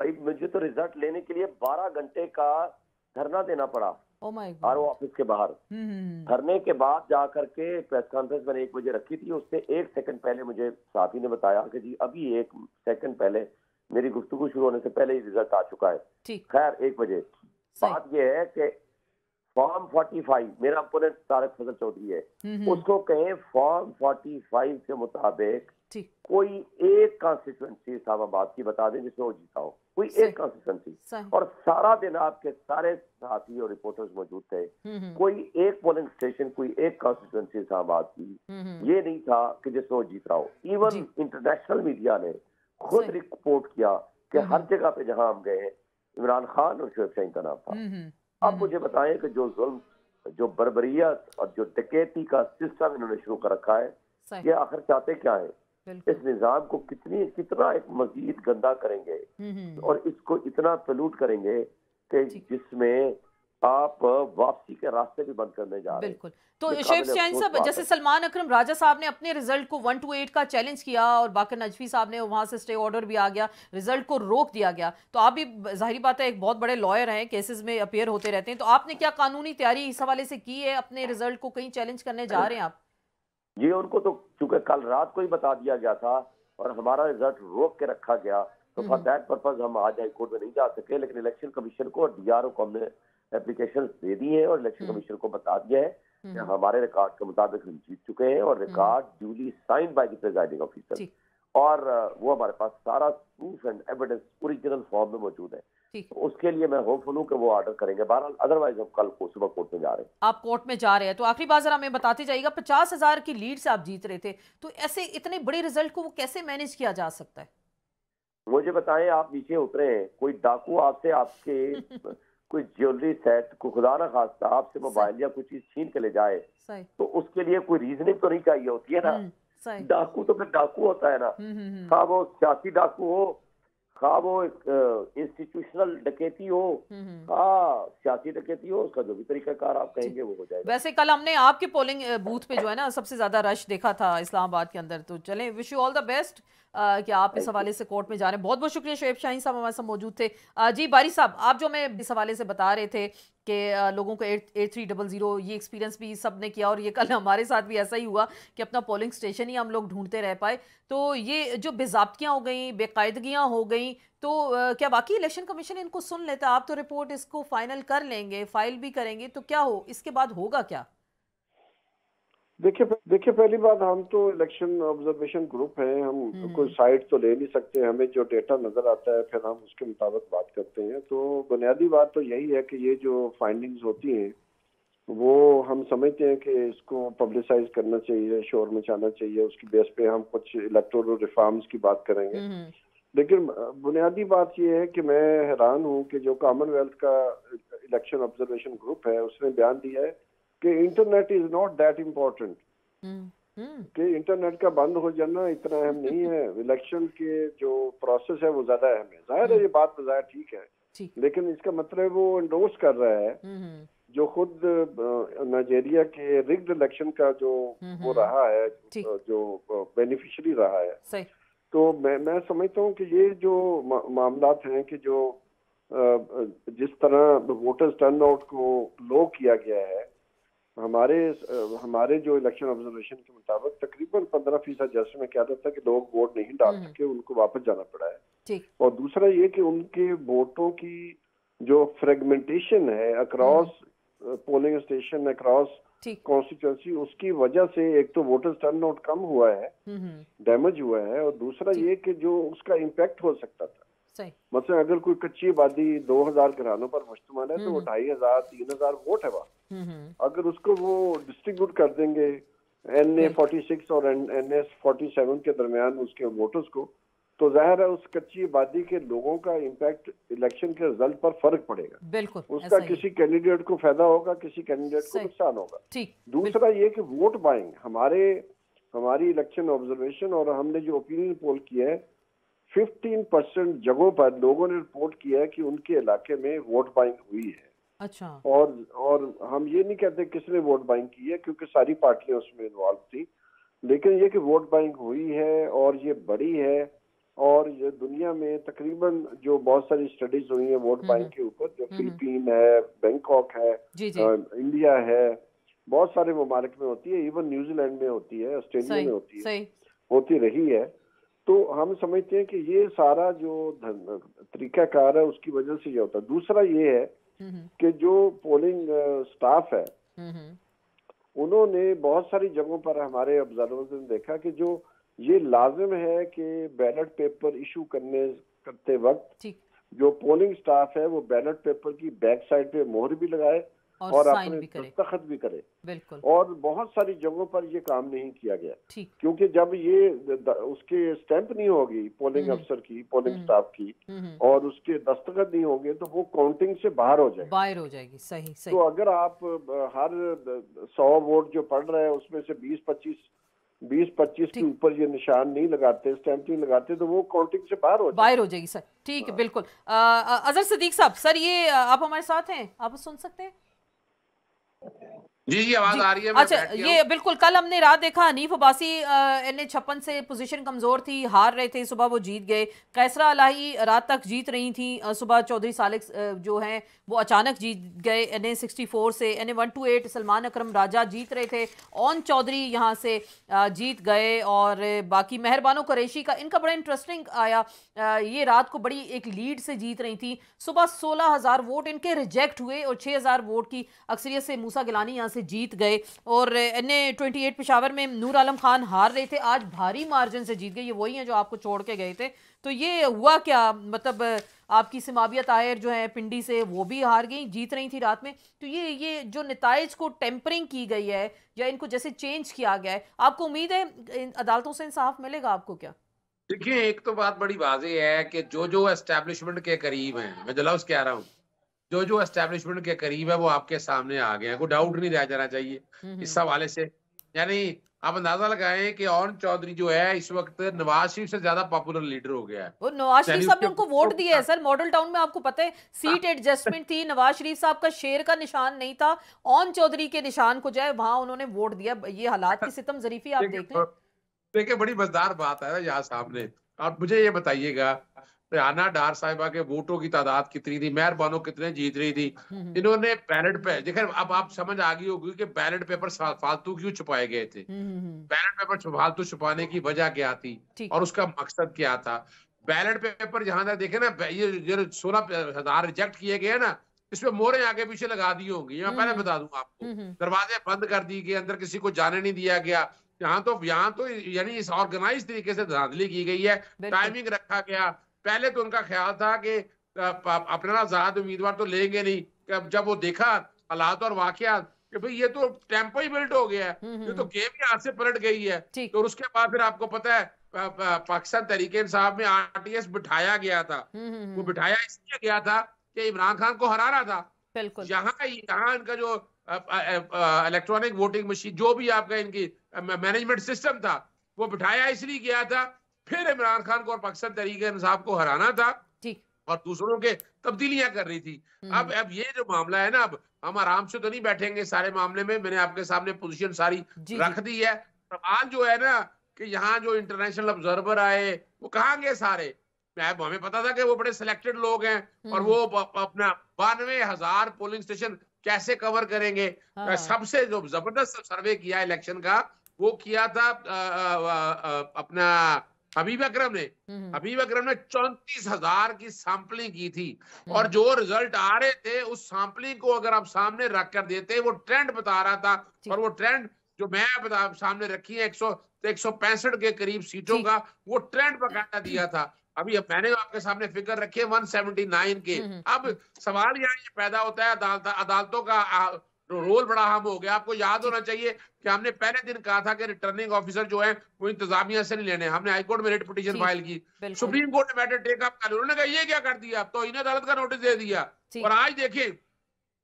Speaker 1: भाई मुझे तो रिजल्ट लेने के लिए बारह घंटे का धरना देना पड़ा oh और वो ऑफिस के बाहर
Speaker 5: हम्म,
Speaker 6: हम्म, हम्म।
Speaker 1: धरने के बाद जा करके प्रेस कॉन्फ्रेंस मैंने एक बजे रखी थी उससे एक सेकंड पहले मुझे साथी ने बताया कि जी अभी एक सेकंड पहले मेरी गुफ्तगु शुरू होने से पहले ही रिजल्ट आ चुका है खैर एक बजे बात यह है कि फॉर्म 45 मेरा अपोनेंट तारक फजल चौधरी है हम्म, हम्म। उसको कहें फॉर्म 45 के मुताबिक कोई एक कॉन्स्टिट्युएंसी इस्लामाबाद की बता दें जिसमें वो जीता हो कोई एक कॉन्स्टिट्युएंसी और सारा दिन आपके सारे साथी और रिपोर्टर्स मौजूद थे हम्म, कोई एक पोलिंग स्टेशन कोई एक कॉन्स्टिट्युएंसी इस्लामाबाद की ये नहीं था कि जिसमें वो जीत रहा हो इवन इंटरनेशनल मीडिया ने खुद रिपोर्ट किया कि हर जगह पे जहां हम गए इमरान खान और शोएब शाहीन का नाम था आप हम्म। मुझे बताएं कि जो जुल्म जो बरबरीत और जो टकेती का सिस्टम इन्होंने शुरू कर रखा है ये आखिर चाहते क्या है इस निज़ाम को कितनी कितना एक मजीद गंदा करेंगे हम्म, हम्म। और इसको इतना सल्यूट करेंगे कि जिसमें आप वापसी के रास्ते भी बंद करने जा रहे
Speaker 5: हैं बिल्कुल तो शेख शाहन साहब जैसे सलमान अकरम राजा साहब ने अपने रिजल्ट को वन टू एट का चैलेंज किया और बाकर नजफी साहब ने वहां से स्टे ऑर्डर भी आ गया रिजल्ट को रोक दिया गया तो आप भी जाहिर बात है एक बहुत बड़े लॉयर हैं केसेस में अपेयर होते रहते हैं तो आपने क्या कानूनी तैयारी इस हवाले से की है अपने रिजल्ट को कहीं चैलेंज करने जा रहे हैं आप
Speaker 1: ये उनको तो चूंकि कल रात को ही बता दिया गया था और हमारा रिजल्ट रोक के रखा गया तो हम्म। फॉर दैट पर्पज हम आज हाईकोर्ट में नहीं जा सके लेकिन इलेक्शन कमीशन को और डी आर ओ को हमने एप्लीकेशन दे दी है और इलेक्शन हम्म। कमीशन को बता दिया है कि हम्म। हमारे रिकॉर्ड के मुताबिक हम जीत चुके हैं और record duly sign by the presiding officer और वो हमारे पास सारा proof and evidence original form में मौजूद है तो उसके लिए मैं होपफुल हूँ कि वो ऑर्डर करेंगे बहरहाल अदरवाइज हम कल को सुबह कोर्ट में जा रहे हैं
Speaker 5: आप कोर्ट में जा रहे हैं तो आखिरी बार जरा हमें बताते जाइएगा पचास हजार की लीड से आप जीत रहे थे तो ऐसे इतने बड़े रिजल्ट को वो कैसे मैनेज किया जा सकता है
Speaker 1: मुझे बताएं आप नीचे उतरे कोई डाकू आपसे आपके कोई ज्वेलरी सेट को खुदा ना खास्ता आपसे मोबाइल या कोई चीज छीन के ले जाए तो उसके लिए कोई रीजनिंग तो नहीं चाहिए होती है ना
Speaker 6: हम्म,
Speaker 1: डाकू तो फिर डाकू होता है ना हम्म, हम्म, हाँ वो सियासी डाकू हो खा वो एक इंस्टीट्यूशनल डकैती हो खा हम्म, हम्म। सियासी डकैती हो उसका जो भी तरीका कार आप कहेंगे वो हो जाएगा
Speaker 5: वैसे कल हमने आपके पोलिंग बूथ पे जो है ना सबसे ज्यादा रश देखा था इस्लामाबाद के अंदर तो चले wish you all the best कि आप इस हवाले से कोर्ट में जा रहे हैं बहुत बहुत शुक्रिया शुएब शाही साहब हमारे साथ मौजूद थे जी बारी साहब आप जो हमें इस हवाले से बता रहे थे कि लोगों को eight eight three double zero ये एक्सपीरियंस भी सब ने किया और ये कल हमारे साथ भी ऐसा ही हुआ कि अपना पोलिंग स्टेशन ही हम लोग ढूंढते रह पाए तो ये जो बेजाबतियाँ हो गई बेकायदगियाँ हो गई तो क्या बाकी इलेक्शन कमीशन इनको सुन लेता आप तो रिपोर्ट इसको फाइनल कर लेंगे फाइल भी करेंगे तो क्या हो इसके बाद होगा क्या
Speaker 4: देखिए देखिए पहली बात हम तो इलेक्शन ऑब्जर्वेशन ग्रुप है हम हम्म। कोई साइड तो ले नहीं सकते हमें जो डेटा नजर आता है फिर हम उसके मुताबिक बात करते हैं तो बुनियादी बात तो यही है कि ये जो फाइंडिंग्स होती हैं वो हम समझते हैं कि इसको पब्लिसाइज करना चाहिए शोर मचाना चाहिए उसकी बेस पे हम कुछ इलेक्टोरल रिफॉर्म्स की बात करेंगे हम्म। लेकिन बुनियादी बात ये है कि मैं हैरान हूँ कि जो कॉमनवेल्थ का इलेक्शन ऑब्जर्वेशन ग्रुप है उसने बयान दिया है कि internet is not that important कि इंटरनेट का बंद हो जाना इतना अहम नहीं है इलेक्शन के जो प्रोसेस है वो ज्यादा अहम है जाहिर है hmm. ये बात बजाय तो ठीक है लेकिन इसका मतलब वो इंडोर्स कर रहा है hmm, hmm. जो खुद नाइजेरिया के रिग्ड इलेक्शन का जो वो रहा है जो बेनिफिशरी रहा है तो मैं मैं समझता हूँ कि ये जो मामला हैं कि जो जिस तरह वोटर्स टर्न आउट को लो किया गया है हमारे हमारे जो इलेक्शन ऑब्जर्वेशन के मुताबिक तकरीबन पंद्रह फीसद जैसे में क्या था कि लोग वोट नहीं डाल हम्म। सके उनको वापस जाना पड़ा है और दूसरा ये कि उनके वोटों की जो फ्रेगमेंटेशन है across polling station across constituency उसकी वजह से एक तो वोटर टर्न आउट कम हुआ है डैमेज हम्म, हम्म। हुआ है और दूसरा ये कि जो उसका इम्पैक्ट हो सकता था मतलब अगर कोई कच्ची आबादी दो हजार किरानों पर मुश्तमल है तो वो हम्म। ढाई हजार तीन हजार वोट है वहाँ हम्म, हम्म। अगर उसको वो डिस्ट्रीब्यूट कर देंगे एन ए फोर्टी सिक्स और एन एस फोर्टी सेवन के दरमियान उसके वोटर्स को तो जाहिर है उस कच्ची आबादी के लोगों का इम्पैक्ट इलेक्शन के रिजल्ट पर फर्क पड़ेगा
Speaker 5: बिल्कुल उसका
Speaker 4: किसी कैंडिडेट को फायदा होगा किसी कैंडिडेट को नुकसान होगा दूसरा ये कि वोट बाइंग हमारे हमारी इलेक्शन ऑब्जर्वेशन और हमने जो ओपिनियन पोल किया है 15 परसेंट जगहों पर लोगों ने रिपोर्ट किया है कि उनके इलाके में वोट बाइंग हुई है अच्छा और और हम ये नहीं कहते किसने वोट बाइंग की है क्योंकि सारी पार्टियां उसमें इन्वॉल्व थी लेकिन ये कि वोट बाइंग हुई है और ये बड़ी है और ये दुनिया में तकरीबन जो बहुत सारी स्टडीज हुई है वोट बाइंग के ऊपर जो फिलीपीन हम्म, हम्म। है बैंकॉक है जी जी। आ, इंडिया है बहुत सारे ममालिक में होती है इवन न्यूजीलैंड में होती है ऑस्ट्रेलिया में होती है होती रही है तो हम समझते हैं कि ये सारा जो तरीकाकार है उसकी वजह से ये होता है दूसरा ये है हम्म, हम्म। कि जो पोलिंग स्टाफ है
Speaker 6: हम्म,
Speaker 4: उन्होंने बहुत सारी जगहों पर हमारे ऑब्जर्वर्स ने देखा कि जो ये लाजिम है कि बैलेट पेपर इशू करने करते वक्त जो पोलिंग स्टाफ है वो बैलेट पेपर की बैक साइड पे मोहर भी लगाए और, और अपने दस्तखत भी करे बिल्कुल और बहुत सारी जगहों पर ये काम नहीं किया गया क्योंकि जब ये द, उसके स्टैंप नहीं होगी पोलिंग अफसर हम्म। की पोलिंग स्टाफ हम्म। की हम्म, और उसके दस्तखत नहीं होंगे तो वो काउंटिंग से बाहर हो जाएगी बाहर हो जाएगी सही सही तो अगर आप हर सौ वोट जो पड़ रहे हैं उसमें से बीस पच्चीस बीस पच्चीस के ऊपर ये निशान नहीं लगाते स्टैंप नहीं लगाते तो वो काउंटिंग से बाहर हो बाहर हो जाएगी सर
Speaker 5: ठीक है हाँ। बिल्कुल अजहर सदीक साहब सर ये आप हमारे साथ हैं आप सुन
Speaker 6: सकते हैं
Speaker 2: Okay. जी जी आवाज आ रही है अच्छा ये
Speaker 5: बिल्कुल कल हमने रात देखा हनीफ अब्बासी एन ए छप्पन से पोजीशन कमजोर थी हार रहे थे सुबह वो जीत गए कैसरा अलाही रात तक जीत रही थी सुबह चौधरी सालिक जो हैं वो अचानक जीत गए एन ए सिक्सटी फोर से N A one two eight Salman Akram Raja जीत रहे थे ओन चौधरी यहाँ से जीत गए और बाकी मेहरबानो करेशी का इनका बड़ा इंटरेस्टिंग आया ये रात को बड़ी एक लीड से जीत रही थी सुबह सोलह हज़ार वोट इनके रिजेक्ट हुए और छः हज़ार वोट की अक्सरियत से मूसा गिलानी यहाँ से से जीत गए और N A twenty eight Peshawar में नूर आलम खान हार रहे थे आज भारी मार्जिन से जीत गए ये वही हैं जो आपको छोड़ के गए थे तो ये हुआ क्या मतलब आपकी समाबिया ताहिर जो है पिंडी से वो भी हार गई जीत रही थी रात में तो ये ये जो नतज को टेम्परिंग की गई है या इनको जैसे चेंज किया गया है आपको उम्मीद है अदालतों से इंसाफ मिलेगा आपको क्या
Speaker 2: देखिए एक तो बात बड़ी वाजी है कि जो जो एस्टेब्लिशमेंट के करीब हैं मैं जलाउस कह रहा हूँ जो जो एस्टेब्लिशमेंट के करीब है वो आपके सामने आ गए हैं कोई डाउट नहीं रह जाना चाहिए हम्म, हम्म। इस हवाले से यानी आप अंदाजा लगाए कि ओन चौधरी जो है इस वक्त नवाज शरीफ से ज्यादा पॉपुलर लीडर हो गया है वो नवाज शरीफ साहब ने उनको वोट
Speaker 5: दिया है हाँ। सर मॉडल टाउन में आपको पता है सीट एडजस्टमेंट हाँ। थी नवाज शरीफ साहब का शेर का निशान नहीं था ओन चौधरी के निशान को जो है वहां उन्होंने वोट दिया ये हालात की हाँ। सितम जरीफी आप देख
Speaker 2: लें देखिए बड़ी मजदार बात है ना यहाँ सामने आप मुझे ये बताइएगा हरियाणा डार साहिबा के वोटों की तादाद कितनी थी मेहरबानों बानो कितने जीत रही थी हम्म, हम्म। इन्होंने बैलेट पे देखिए अब आप समझ आ गई होगी कि बैलेट पेपर फालतू क्यों छुपाए गए थे
Speaker 6: बैलेट
Speaker 2: हम्म, पेपर फालतू छुपाने की वजह क्या थी और उसका मकसद क्या था बैलेट पेपर जहां तक देखे ना ये जो सोलह हजार रिजेक्ट किए गए ना इसमें मोरे आगे पीछे लगा दी होंगी मैं पहले बता दूं आपको दरवाजे बंद कर दिए गए अंदर किसी को जाने नहीं दिया गया यहाँ तो यहाँ तो यानी इस ऑर्गेनाइज तरीके से धांधली की गई है टाइमिंग रखा गया पहले तो उनका ख्याल था कि अपना आजाद तो उम्मीदवार तो लेंगे नहीं जब वो देखा हालात और वाकयात कि भाई ये तो टेम्पो ही बिल्ट हो गया है हम्म, हम्म, ये तो हम्म। गेम ही हाथ से पलट गई है तो उसके बाद फिर आपको पता है पाकिस्तान तरीके साहब में आरटीएस बिठाया गया था वो बिठाया इसलिए गया था कि इमरान खान को हराना था यहाँ यहाँ इनका जो इलेक्ट्रॉनिक वोटिंग मशीन जो भी आपका इनकी मैनेजमेंट सिस्टम था वो बिठाया इसलिए गया था फिर इमरान खान को और पाकिस्तान तरीके इंसाफ को हराना था और दूसरों के तब्दीलियां कर रही थी हम्म। अब अब ये जो मामला है ना अब हम आराम से तो नहीं बैठेंगे सारे मामले में मैंने आपके सामने पोजीशन सारी रख दी है सवाल जो है ना कि यहाँ जो इंटरनेशनल ऑब्जर्वर आए वो कहाँ गए सारे हमें पता था कि वो बड़े सिलेक्टेड लोग हैं हम्म। और वो अपना बानवे हजार पोलिंग स्टेशन कैसे कवर करेंगे हाँ। सबसे जो जबरदस्त सर्वे किया इलेक्शन का वो किया था आ, आ, आ, आ, अपना हबीब अक्रम ने हबीब हम्म। अक्रम ने चौतीस हजार की सैंपलिंग की थी हम्म। और जो रिजल्ट आ रहे थे उस सैंपलिंग को अगर आप सामने रख कर देते वो ट्रेंड बता रहा था और वो ट्रेंड जो मैं बता सामने रखी है एक सौ के करीब सीटों का वो ट्रेंड बकायदा हम्म। दिया था अभी अब मैंने आपके सामने फिगर रखी है 179 के अब सवाल यहाँ पैदा होता है अदालत अदालतों का तो रोल बड़ा हम हो गया आपको याद होना चाहिए कि हमने पहले दिन कहा था कि रिटर्निंग ऑफिसर जो है वो इंतजामिया से नहीं लेने हमने हाईकोर्ट में रेट पिटीशन फाइल की सुप्रीम कोर्ट ने मैटर टेक अप कर उन्होंने कहा ये क्या कर दिया तो इन्हें अदालत का नोटिस दे दिया और आज देखिए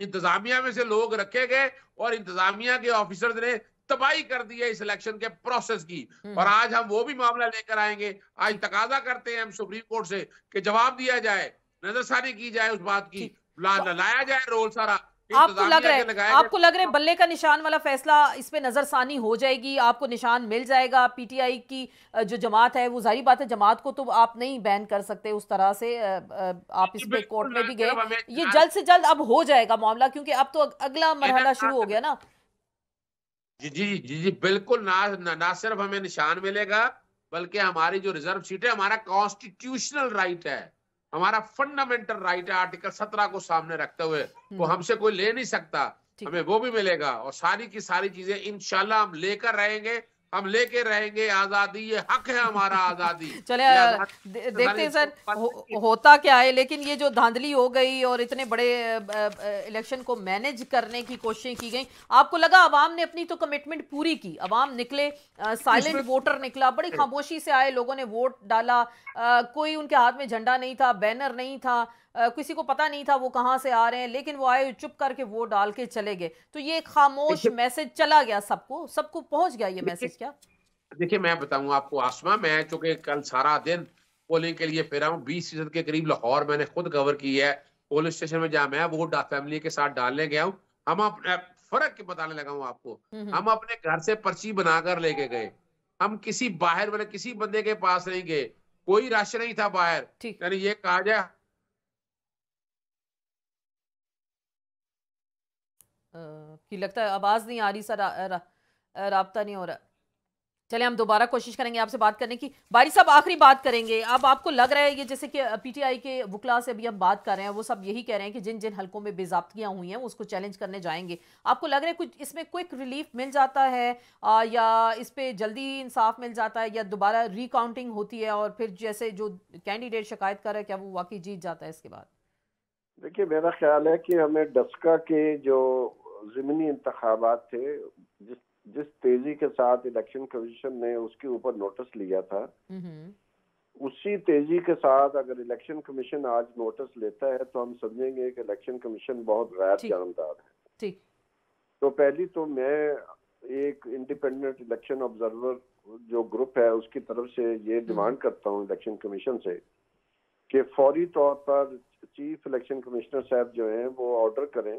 Speaker 2: इंतजामिया में से लोग रखे गए और इंतजामिया के ऑफिसर ने तबाही कर दी है इस इलेक्शन के प्रोसेस की हम्म। और आज हम वो भी मामला लेकर आएंगे आज तकाजा करते हैं हम सुप्रीम कोर्ट से कि जवाब दिया जाए नजरसानी की जाए उस बात की तो लाया जाए रोल सारा आपको लग रहा है आपको
Speaker 5: लग रहा है बल्ले का निशान वाला फैसला इस पर नजरसानी हो जाएगी आपको निशान मिल जाएगा पीटीआई की जो जमात है वो जारी बात है जमात को तो आप नहीं बैन कर सकते उस तरह से आप इस पे कोर्ट में भी गए ये जल्द से जल्द अब हो जाएगा मामला क्योंकि अब तो अगला मरहला शुरू हो गया ना
Speaker 2: जी जी जी जी बिल्कुल ना ना सिर्फ हमें निशान मिलेगा बल्कि हमारी जो रिजर्व सीट है हमारा कॉन्स्टिट्यूशनल राइट है हमारा फंडामेंटल राइट है आर्टिकल सत्रह को सामने रखते हुए वो हम्म। हमसे कोई ले नहीं सकता हमें वो भी मिलेगा और सारी की सारी चीजें इनशाला हम लेकर रहेंगे हम लेके रहेंगे आजादी ये हक है हमारा आजादी चले आजादी
Speaker 6: दे, देखते हैं सर
Speaker 5: हो, होता क्या है लेकिन ये जो धांधली हो गई और इतने बड़े इलेक्शन को मैनेज करने की कोशिशें की गई आपको लगा आवाम ने अपनी तो कमिटमेंट पूरी की आवाम निकले साइलेंट वोटर निकला बड़ी खामोशी से आए लोगों ने वोट डाला आ, कोई उनके हाथ में झंडा नहीं था बैनर नहीं था किसी को पता नहीं था वो कहाँ से आ रहे हैं लेकिन वो आए चुप करके वो डाल के चले गए तो ये खामोश मैसेज चला गया सबको सबको पहुंच गया ये मैसेज क्या
Speaker 2: देखिए मैं बताऊं आपको आसमा मैं चूंकि कल सारा दिन पोलिंग के लिए फिरा हूँ बीस फीसद के करीब लाहौर मैंने खुद कवर की है पोलिंग स्टेशन में जहाँ मैं वोट फैमिली के साथ डालने गया हूँ हम अपने फर्क के बताने लगा हूँ आपको हम्म, हम्म। हम अपने घर से पर्ची बनाकर लेके गए हम किसी बाहर वाले मतलब किसी बंदे के पास नहीं गए कोई राशन नहीं था बाहर यानी ये कहा जाए कि
Speaker 5: लगता है आवाज़ नहीं आ रही सर रबता नहीं हो रहा चले हम दोबारा कोशिश करेंगे आपसे बात करने की बारी साहब आखिरी बात करेंगे अब आपको लग रहा है ये जैसे कि पीटीआई के वकला से अभी हम बात कर रहे हैं वो सब यही कह रहे हैं कि जिन जिन हलकों में बेजाबतियाँ हुई हैं उसको चैलेंज करने जाएंगे आपको लग रहा है कुछ इसमें क्विक रिलीफ मिल जाता है आ, या इस पर जल्दी इंसाफ मिल जाता है या दोबारा रिकाउंटिंग होती है और फिर जैसे जो कैंडिडेट शिकायत कर रहा है क्या वो वाकई जीत जाता है इसके बाद
Speaker 4: देखिए मेरा ख्याल है कि हमें डस्का के जो ज़मीनी इंतबात थे जिस जिस तेजी के साथ इलेक्शन कमीशन ने उसके ऊपर नोटिस लिया था उसी तेजी के साथ अगर इलेक्शन कमीशन आज नोटिस लेता है तो हम समझेंगे कि इलेक्शन कमीशन बहुत गैर जानदार है ठीक तो पहली तो मैं एक इंडिपेंडेंट इलेक्शन ऑब्जर्वर जो ग्रुप है उसकी तरफ से ये हम्म। डिमांड करता हूँ इलेक्शन कमीशन से कि फौरी तौर पर चीफ इलेक्शन कमिश्नर साहब जो हैं वो ऑर्डर करें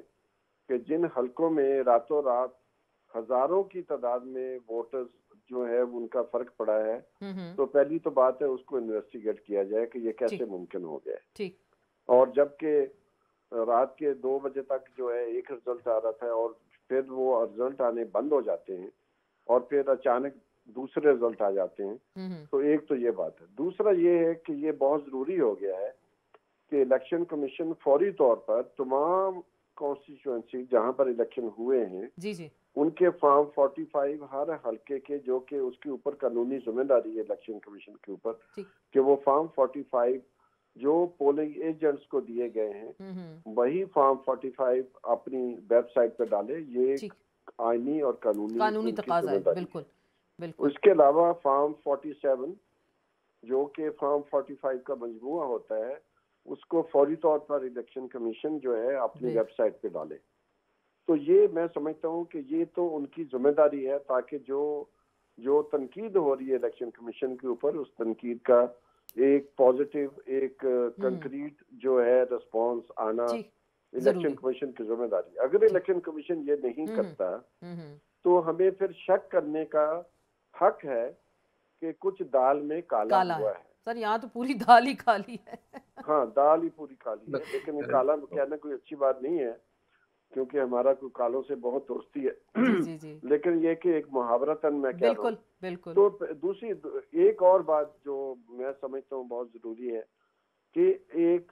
Speaker 4: कि जिन हलकों में रातों रात हजारों की तादाद में वोटर्स जो है उनका फर्क पड़ा है
Speaker 6: हम्म, हम्म। तो
Speaker 4: पहली तो बात है उसको इन्वेस्टिगेट किया जाए कि ये कैसे मुमकिन हो गया और जबकि रात के दो बजे तक जो है एक रिजल्ट आ रहा था और फिर वो रिजल्ट आने बंद हो जाते हैं और फिर अचानक दूसरे रिजल्ट आ जाते हैं हम्म, तो एक तो ये बात है दूसरा ये है कि ये बहुत जरूरी हो गया है कि इलेक्शन कमीशन फौरी तौर पर तमाम कॉन्स्टिट्यूएंसी जहां पर इलेक्शन हुए हैं जी जी उनके फॉर्म 45 हर हलके के जो कि उसके ऊपर कानूनी जिम्मेदारी है इलेक्शन कमीशन के ऊपर कि वो फॉर्म 45 जो पोलिंग एजेंट्स को दिए गए हैं हम्म, हम्म। वही फॉर्म 45 अपनी वेबसाइट पर डाले ये आईनी और कानूनी कानूनी तकाजा है बिल्कुल बिल्कुल उसके अलावा फॉर्म 47 जो कि फॉर्म 45 का मजमू होता है उसको फौरी तौर पर इलेक्शन कमीशन जो है अपनी वेबसाइट पे डाले तो ये मैं समझता हूँ कि ये तो उनकी जिम्मेदारी है ताकि जो जो तनकीद हो रही है इलेक्शन कमीशन के ऊपर उस तनकीद का एक पॉजिटिव एक कंक्रीट हम्म। जो है रिस्पॉन्स आना इलेक्शन कमीशन की जिम्मेदारी अगर इलेक्शन कमीशन ये नहीं हम्म, करता हम्म, तो हमें फिर शक करने का हक है कि कुछ दाल में काला, काला हुआ है
Speaker 5: सर यहाँ तो पूरी दाल ही खाली है
Speaker 4: हाँ दाल ही पूरी खाली है लेकिन काला कहना कोई अच्छी बात नहीं है क्योंकि हमारा कोई कालों से बहुत दोस्ती है जी, जी. लेकिन ये कि एक मुहावरतन मैं क्या बिल्कुल बिल्कुल तो दूसरी एक और बात जो मैं समझता हूँ बहुत जरूरी है कि एक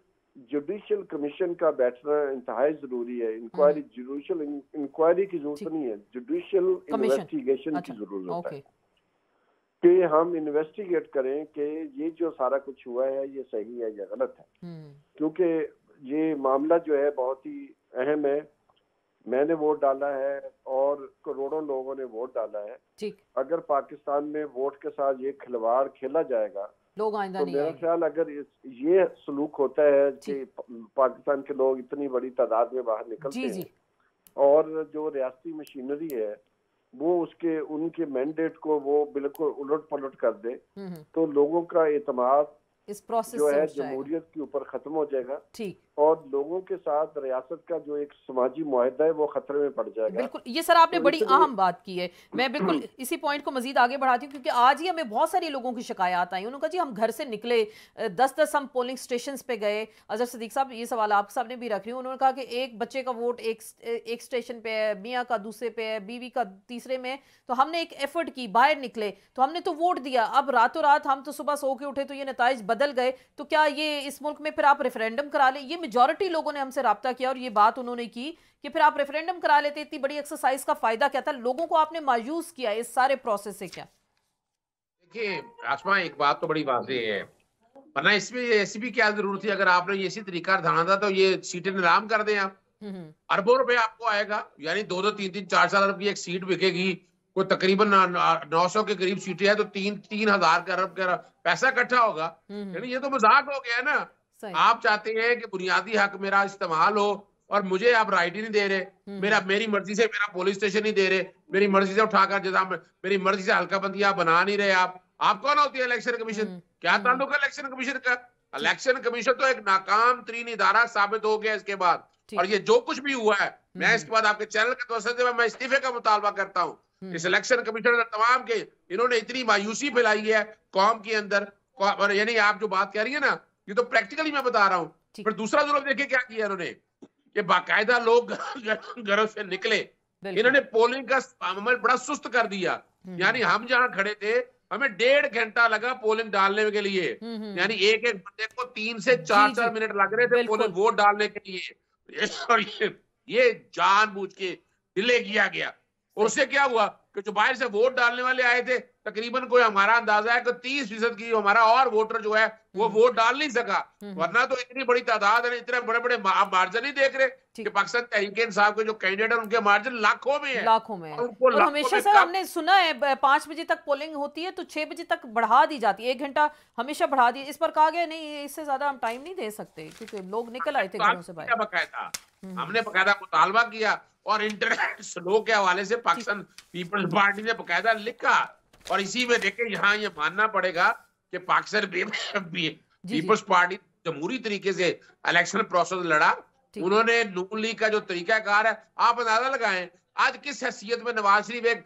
Speaker 4: जुडिशल कमीशन का बैठना इंतहा जरूरी है इंक्वायरी जुडिशियल इंक्वायरी की जरूरत नहीं है जुडिशियल इन्वेस्टिगेशन की
Speaker 6: अच्छा, जरूरत है
Speaker 4: कि हम इन्वेस्टिगेट करें कि ये जो सारा कुछ हुआ है ये सही है या गलत है हम्म। क्योंकि ये मामला जो है बहुत ही अहम है मैंने वोट डाला है और करोड़ों लोगों ने वोट डाला है अगर पाकिस्तान में वोट के साथ ये खिलवाड़ खेला जाएगा
Speaker 5: लोग तो नहीं मेरा
Speaker 4: ख्याल अगर ये सलूक होता है कि पाकिस्तान के लोग इतनी बड़ी तादाद में बाहर निकलते जी, हैं जी। और जो रियाती मशीनरी है वो उसके उनके मैंडेट को वो बिल्कुल उलट पलट कर दे हम्म, हम्म। तो लोगों का एतमाद
Speaker 5: इस प्रोसेस जो है जमहूरियत
Speaker 4: के ऊपर खत्म हो जाएगा ठीक और लोगों के साथ रियासत का जो एक समाजी माहदा है वो खतरे में पड़ जाएगा बिल्कुल
Speaker 5: ये सर आपने तो बड़ी अहम बात की है मैं बिल्कुल इसी पॉइंट को मजीद आगे बढ़ाती हूँ क्योंकि आज ही हमें बहुत सारी लोगों की शिकायत आई उन्होंने कहा जी हम घर से निकले दस दस हम पोलिंग स्टेशन पे गए अजहर सदीक साहब ये सवाल आप साहब ने भी रख रही हूँ उन्होंने कहा कि एक बच्चे का वोट एक एक स्टेशन पे है मियाँ का दूसरे पे है बीवी का तीसरे में तो हमने एक एफर्ट की बाहर निकले तो हमने तो वोट दिया अब रातों रात हम तो सुबह सो के उठे तो ये नतज बदल गए तो क्या ये इस मुल्क में फिर आप रेफरेंडम करा ले ये मेजोरिटी लोगों ने हमसे रबता किया और ये बात उन्होंने की कि फिर आप रेफरेंडम करा लेते इतनी बड़ी एक्सरसाइज का फायदा क्या था लोगों को आपने मायूस किया इस सारे प्रोसेस से क्या
Speaker 2: देखिए आसमा एक बात तो बड़ी वाजी है वरना इसमें ऐसी भी क्या जरूरत थी अगर आपने ये इसी तरीका धाना था तो ये सीटें नाम कर दें आप हम्म, हम्म। अरबों रुपए आपको आएगा यानी दो दो तीन तीन चार चार अरब की एक सीट बिकेगी कोई तकरीबन नौ सौ के करीब सीटें हैं तो तीन तीन हजार के अरब का पैसा इकट्ठा होगा हम्म, यानी ये तो मजाक हो गया है ना आप चाहते हैं कि बुनियादी हक मेरा इस्तेमाल हो और मुझे आप राइट ही नहीं दे रहे हम्म। मेरा मेरी मर्जी से मेरा पुलिस स्टेशन नहीं दे रहे मेरी मर्जी से उठाकर जैसा मेरी मर्जी से हल्का बंदी आप बना नहीं रहे आप आप कौन होती हम्म। हम्म। है इलेक्शन कमीशन क्या ताल्लुक है इलेक्शन कमीशन का इलेक्शन कमीशन तो एक नाकाम तरीन इदारा साबित हो गया इसके बाद और ये जो कुछ भी हुआ है मैं इसके बाद आपके चैनल के तौर से मैं इस्तीफे का मुतालबा करता हूँ इस इलेक्शन कमीशन तमाम के इन्होंने इतनी मायूसी फैलाई है कौम के अंदर यानी आप जो बात कह रही है ना ये तो प्रैक्टिकली मैं बता रहा हूँ पर दूसरा जुल्म देखिए क्या किया इन्होंने ये बाकायदा लोग घरों से निकले इन्होंने पोलिंग का अमल बड़ा सुस्त कर दिया हम्म। यानी हम जहाँ खड़े थे हमें डेढ़ घंटा लगा पोलिंग डालने के लिए हम्म, हम्म, यानी एक एक बंदे को तीन से चार चार मिनट लग रहे थे पोलिंग वोट डालने के लिए और ये, जान बुझ के डिले किया गया और उससे क्या हुआ कि जो बाहर से वोट डालने वाले आए थे तकरीबन कोई हमारा अंदाजा है कि तीस फीसद की हमारा और वोटर जो है वो वोट हम्म। डाल नहीं सका हम्म। वरना तो इतनी बड़ी तादाद है इतने बड़े बड़े आप मार्जिन ही देख रहे कि पाकिस्तान तहरीके इंसाफ के जो कैंडिडेट है उनके मार्जिन लाखों में है लाखों में उनको और हमेशा सर
Speaker 5: हमने सुना है पांच बजे तक पोलिंग होती है तो छह बजे तक बढ़ा दी जाती है एक घंटा हमेशा बढ़ा दी इस पर कहा गया नहीं इससे ज्यादा हम टाइम नहीं दे सकते क्योंकि लोग निकल आए थे घरों से बाहर
Speaker 2: बकायदा हम्म। हमने बकायदा मुतालबा किया और इंटरनेट स्लो के हवाले से पाकिस्तान पीपल्स पार्टी ने बकायदा लिखा और इसी में देखे यहाँ ये मानना पड़ेगा कि पाकिस्तान पीपल्स पार्टी जमहूरी तरीके से इलेक्शन प्रोसेस लड़ा उन्होंने नून लीग का जो तरीकाकार है आप अंदाजा लगाए आज किस हैसियत में नवाज शरीफ एक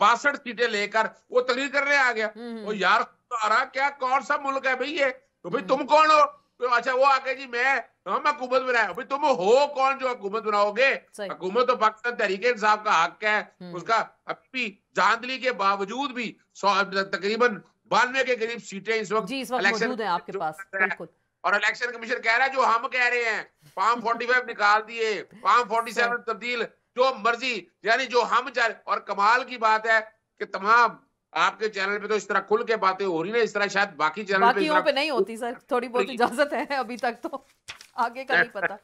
Speaker 2: बासठ सीटें लेकर वो तकलीर करने आ गया हम्म, हम्म। और यार क्या कौन सा मुल्क है भाई ये तो भाई हम्म। तुम कौन हो तो अच्छा वो आके जी मैं तो हुकूमत हम बनाए अभी तुम हो कौन जो हुकूमत बनाओगे हुकूमत तो पाकिस्तान तहरीक इंसाफ का हक है हम्म। उसका अभी जांदली के बावजूद भी सौ तकरीबन बानवे के करीब सीटें इस वक्त इलेक्शन आपके पास और इलेक्शन कमीशन कह रहा है जो हम कह रहे हैं फॉर्म फोर्टी फाइव निकाल दिए फॉर्म फोर्टी सेवन तब्दील जो मर्जी यानी जो हम चाह और कमाल की बात है कि तमाम आपके चैनल पे तो इस तरह खुल के बातें हो रही ना इस तरह शायद बाकी चैनल पे, पे नहीं होती
Speaker 5: सर थोड़ी बहुत इजाजत है अभी तक तो आगे का नहीं पता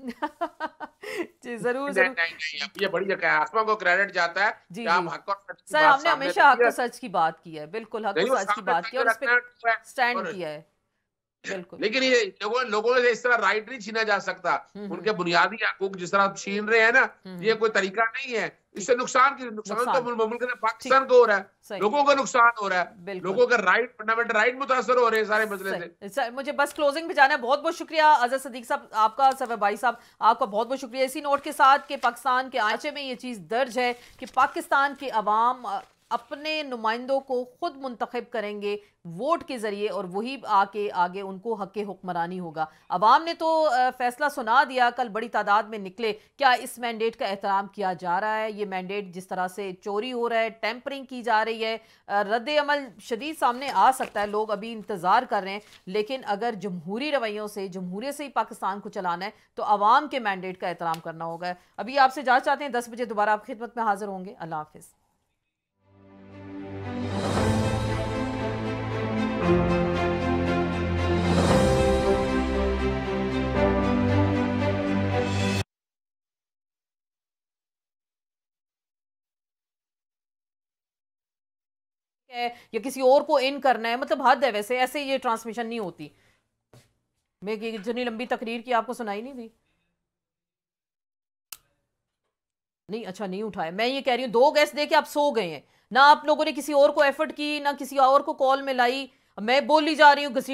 Speaker 2: जी जरूर जरूर नहीं, नहीं, नहीं, ये बड़ी जगह है आसमा को क्रेडिट जाता है जी हम हक और सच सर हमने हमेशा हक और
Speaker 5: सच की बात की है बिल्कुल हक और सच की बात की और उस पर स्टैंड किया है
Speaker 2: बिल्कुल लेकिन ये लोगों लोगों से इस तरह राइट नहीं छीना जा सकता हम्म, उनके हम्म। बुनियादी हकूक जिस तरह छीन रहे हैं ना हम्म, ये कोई तरीका नहीं है इससे नुकसान की नुकसान तो मुल्क ने पाकिस्तान को हो रहा है लोगों का नुकसान हो रहा है लोगों का राइट फंडामेंटल राइट मुतासर हो रहे हैं सारे मसले
Speaker 5: से मुझे बस क्लोजिंग में जाना है बहुत बहुत शुक्रिया अजहर सदीक साहब आपका सफर भाई साहब आपका बहुत बहुत शुक्रिया इसी नोट के साथ कि पाकिस्तान के आंचे में ये चीज़ दर्ज है कि पाकिस्तान के अवाम अपने नुमाइंदों को खुद मुंतखब करेंगे वोट के ज़रिए और वही आके आगे उनको हक हुक्मरानी होगा अवाम ने तो फैसला सुना दिया कल बड़ी तादाद में निकले क्या इस मैंडेट का एहतराम किया जा रहा है ये मैंडेट जिस तरह से चोरी हो रहा है टैंपरिंग की जा रही है रद्द अमल शदीद सामने आ सकता है लोग अभी इंतज़ार कर रहे हैं लेकिन अगर जमहूरी रवैयों से जमहूरियत से ही पाकिस्तान को चलाना है तो आवाम के मैंडेट का एहतराम करना होगा अभी आपसे जाना चाहते हैं दस बजे दोबारा आप खिदमत में हाजिर होंगे अल्लाह हाफिज़ या किसी और को इन करना है मतलब हद है वैसे ऐसे ये ट्रांसमिशन नहीं होती मैं जितनी लंबी तकरीर की आपको सुनाई नहीं दी नहीं अच्छा नहीं उठाया मैं ये कह रही हूं दो गैस दे के आप सो गए हैं ना आप लोगों ने किसी और को एफर्ट की ना किसी और को कॉल में लाई मैं बोली जा रही हूँ घसीट